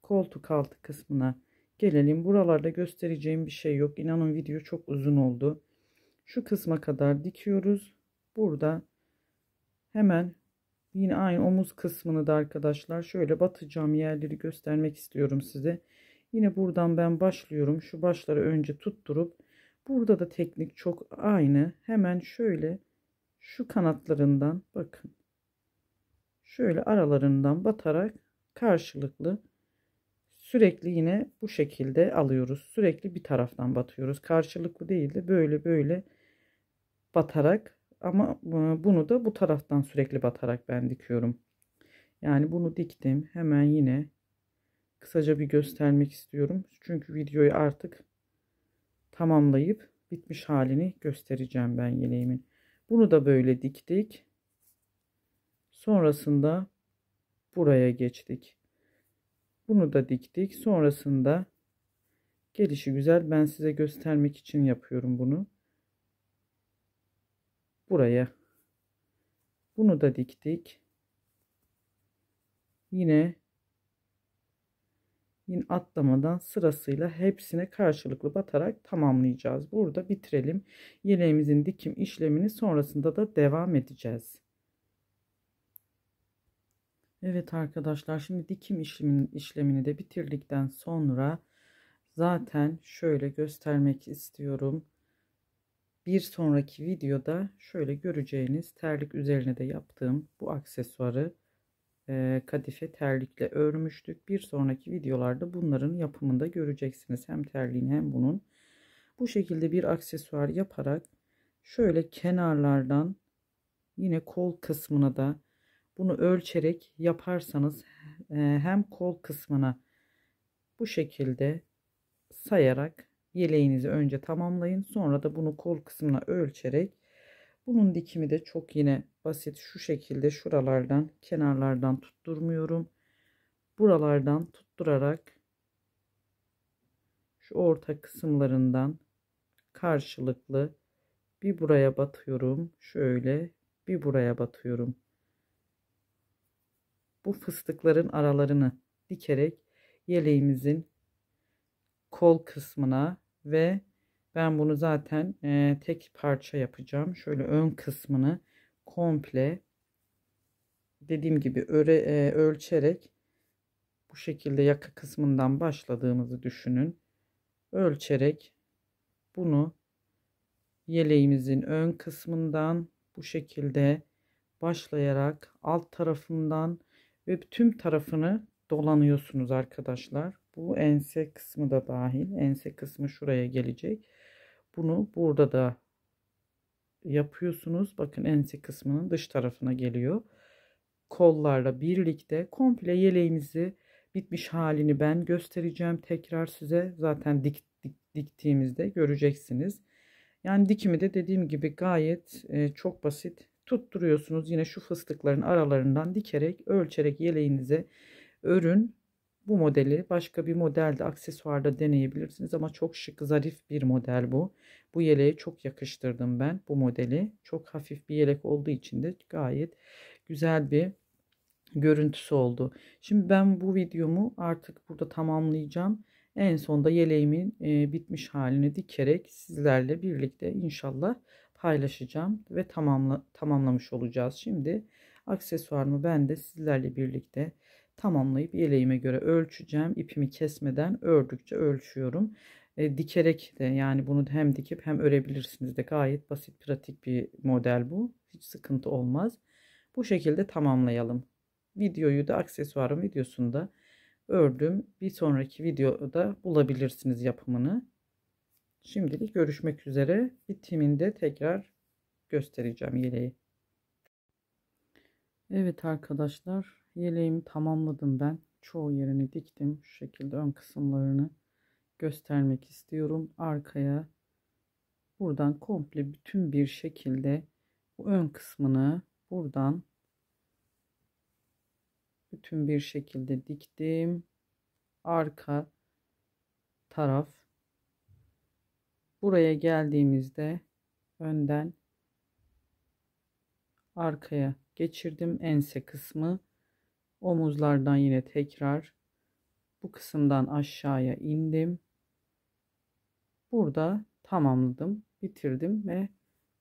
koltuk altı kısmına gelelim. Buralarda göstereceğim bir şey yok. İnanın video çok uzun oldu. Şu kısma kadar dikiyoruz. Burada hemen yine aynı omuz kısmını da arkadaşlar şöyle batacağım yerleri göstermek istiyorum size. Yine buradan ben başlıyorum. Şu başları önce tutturup burada da teknik çok aynı. Hemen şöyle şu kanatlarından bakın şöyle aralarından batarak karşılıklı sürekli yine bu şekilde alıyoruz. Sürekli bir taraftan batıyoruz. Karşılıklı değil de böyle böyle batarak ama e, bunu da bu taraftan sürekli batarak ben dikiyorum. Yani bunu diktim. Hemen yine kısaca bir göstermek istiyorum. Çünkü videoyu artık tamamlayıp bitmiş halini göstereceğim ben yeleğimin. Bunu da böyle diktik. Sonrasında buraya geçtik. Bunu da diktik. Sonrasında gelişi güzel ben size göstermek için yapıyorum bunu. Buraya bunu da diktik. Yine yine atlamadan sırasıyla hepsine karşılıklı batarak tamamlayacağız. Burada bitirelim. Yeleğimizin dikim işlemini sonrasında da devam edeceğiz. Evet arkadaşlar şimdi dikim işlemini, işlemini de bitirdikten sonra zaten şöyle göstermek istiyorum. Bir sonraki videoda şöyle göreceğiniz terlik üzerine de yaptığım bu aksesuarı e, kadife terlikle örmüştük. Bir sonraki videolarda bunların yapımında göreceksiniz. Hem terliğin hem bunun. Bu şekilde bir aksesuar yaparak şöyle kenarlardan yine kol kısmına da bunu ölçerek yaparsanız e, hem kol kısmına bu şekilde sayarak yeleğinizi önce tamamlayın. Sonra da bunu kol kısmına ölçerek bunun dikimi de çok yine basit şu şekilde şuralardan kenarlardan tutturmuyorum. Buralardan tutturarak şu orta kısımlarından karşılıklı bir buraya batıyorum şöyle bir buraya batıyorum bu fıstıkların aralarını dikerek yeleğimizin kol kısmına ve ben bunu zaten e, tek parça yapacağım. Şöyle ön kısmını komple dediğim gibi öre, e, ölçerek bu şekilde yaka kısmından başladığımızı düşünün. Ölçerek bunu yeleğimizin ön kısmından bu şekilde başlayarak alt tarafından ve tüm tarafını dolanıyorsunuz arkadaşlar. Bu ense kısmı da dahil. Ense kısmı şuraya gelecek. Bunu burada da yapıyorsunuz. Bakın ense kısmının dış tarafına geliyor. Kollarla birlikte komple yeleğimizi bitmiş halini ben göstereceğim tekrar size. Zaten dik, dik diktiğimizde göreceksiniz. Yani dikimi de dediğim gibi gayet e, çok basit tutturuyorsunuz. Yine şu fıstıkların aralarından dikerek ölçerek yeleğinize örün. Bu modeli başka bir modelde aksesuarda deneyebilirsiniz ama çok şık zarif bir model bu. Bu yeleğe çok yakıştırdım ben bu modeli. Çok hafif bir yelek olduğu için de gayet güzel bir görüntüsü oldu. Şimdi ben bu videomu artık burada tamamlayacağım. En sonda yeleğimin bitmiş halini dikerek sizlerle birlikte inşallah paylaşacağım ve tamamla, tamamlamış olacağız. Şimdi aksesuarımı ben de sizlerle birlikte tamamlayıp yeleğime göre ölçeceğim. İpimi kesmeden ördükçe ölçüyorum. E, dikerek de yani bunu hem dikip hem örebilirsiniz de gayet basit pratik bir model bu. Hiç sıkıntı olmaz. Bu şekilde tamamlayalım. Videoyu da aksesuarım videosunda ördüm. Bir sonraki videoda bulabilirsiniz yapımını. Şimdilik görüşmek üzere. Bitiminde tekrar göstereceğim yeleği. Evet arkadaşlar yeleğimi tamamladım ben. Çoğu yerini diktim. Şu şekilde ön kısımlarını göstermek istiyorum. Arkaya buradan komple bütün bir şekilde bu ön kısmını buradan bütün bir şekilde diktim. Arka taraf Buraya geldiğimizde önden arkaya geçirdim ense kısmı. Omuzlardan yine tekrar bu kısımdan aşağıya indim. Burada tamamladım, bitirdim ve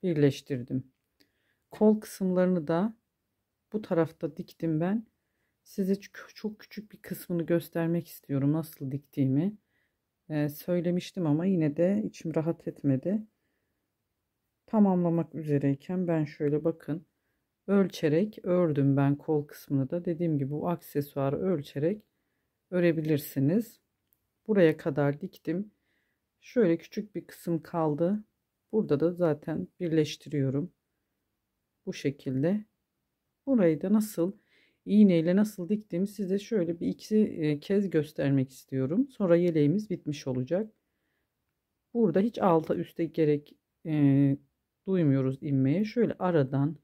birleştirdim. Kol kısımlarını da bu tarafta diktim ben. Size çok küçük bir kısmını göstermek istiyorum nasıl diktiğimi e, söylemiştim ama yine de içim rahat etmedi. Tamamlamak üzereyken ben şöyle bakın ölçerek ördüm ben kol kısmını da dediğim gibi bu aksesuarı ölçerek örebilirsiniz. Buraya kadar diktim. Şöyle küçük bir kısım kaldı. Burada da zaten birleştiriyorum. Bu şekilde. Burayı da nasıl iğneyle nasıl diktiğimi size şöyle bir iki e, kez göstermek istiyorum. Sonra yeleğimiz bitmiş olacak. Burada hiç alta üste gerek e, duymuyoruz inmeye. Şöyle aradan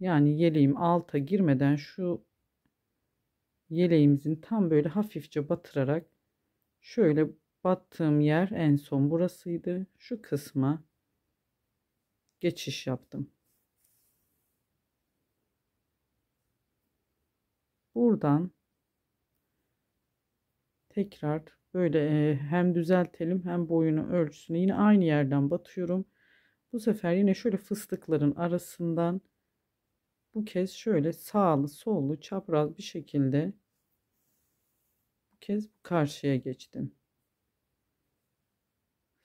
yani yeleğim alta girmeden şu yeleğimizin tam böyle hafifçe batırarak şöyle battığım yer en son burasıydı. Şu kısma geçiş yaptım. buradan tekrar böyle e, hem düzeltelim hem boyunu ölçüsünü yine aynı yerden batıyorum. Bu sefer yine şöyle fıstıkların arasından bu kez şöyle sağlı sollu çapraz bir şekilde bu kez karşıya geçtim.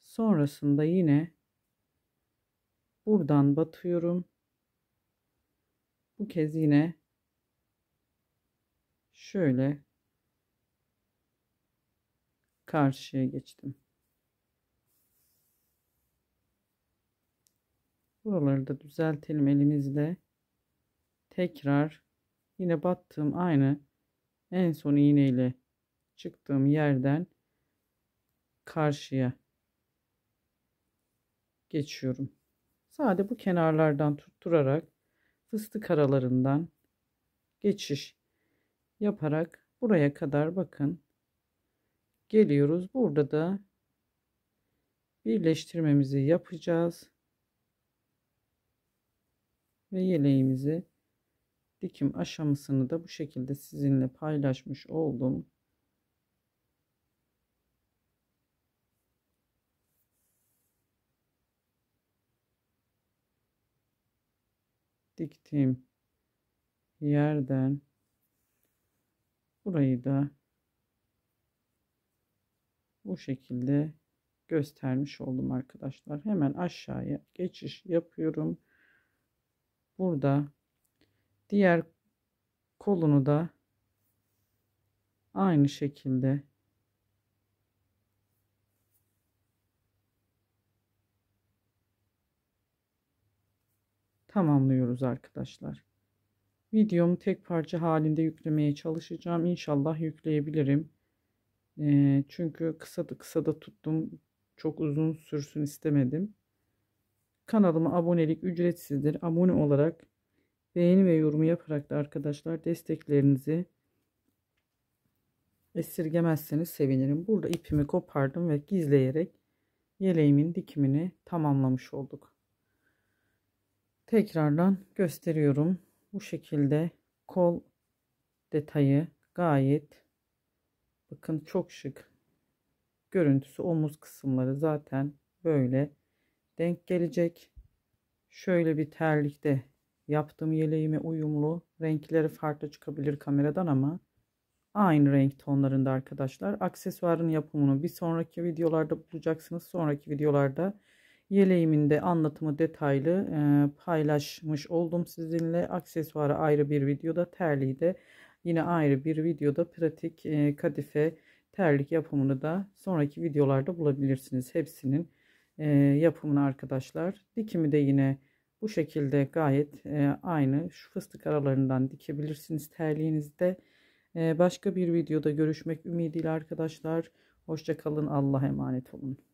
Sonrasında yine buradan batıyorum. Bu kez yine şöyle karşıya geçtim. Buraları da düzeltelim elimizle. Tekrar yine battığım aynı en son iğneyle çıktığım yerden karşıya geçiyorum. Sade bu kenarlardan tutturarak fıstık aralarından geçiş yaparak buraya kadar bakın geliyoruz. Burada da birleştirmemizi yapacağız. Ve yeleğimizi dikim aşamasını da bu şekilde sizinle paylaşmış oldum. Diktiğim yerden Burayı da bu şekilde göstermiş oldum arkadaşlar. Hemen aşağıya geçiş yapıyorum. Burada diğer kolunu da aynı şekilde tamamlıyoruz arkadaşlar. Videomu tek parça halinde yüklemeye çalışacağım. İnşallah yükleyebilirim. E, çünkü kısa da kısa da tuttum. Çok uzun sürsün istemedim. Kanalıma abonelik ücretsizdir. Abone olarak beğeni ve yorumu yaparak da arkadaşlar desteklerinizi esirgemezseniz sevinirim. Burada ipimi kopardım ve gizleyerek yeleğimin dikimini tamamlamış olduk. Tekrardan gösteriyorum bu şekilde kol detayı gayet bakın çok şık görüntüsü omuz kısımları zaten böyle denk gelecek şöyle bir terlikte yaptığım yeleğime uyumlu renkleri farklı çıkabilir kameradan ama aynı renk tonlarında arkadaşlar aksesuarın yapımını bir sonraki videolarda bulacaksınız sonraki videolarda Yeleğimin de anlatımı detaylı e, paylaşmış oldum sizinle. Aksesuarı ayrı bir videoda, terliği de yine ayrı bir videoda pratik e, kadife terlik yapımını da sonraki videolarda bulabilirsiniz. Hepsinin e, yapımını arkadaşlar. Dikimi de yine bu şekilde gayet e, aynı şu fıstık aralarından dikebilirsiniz terliğinizde. E, başka bir videoda görüşmek ümidiyle arkadaşlar. Hoşçakalın. Allah'a emanet olun.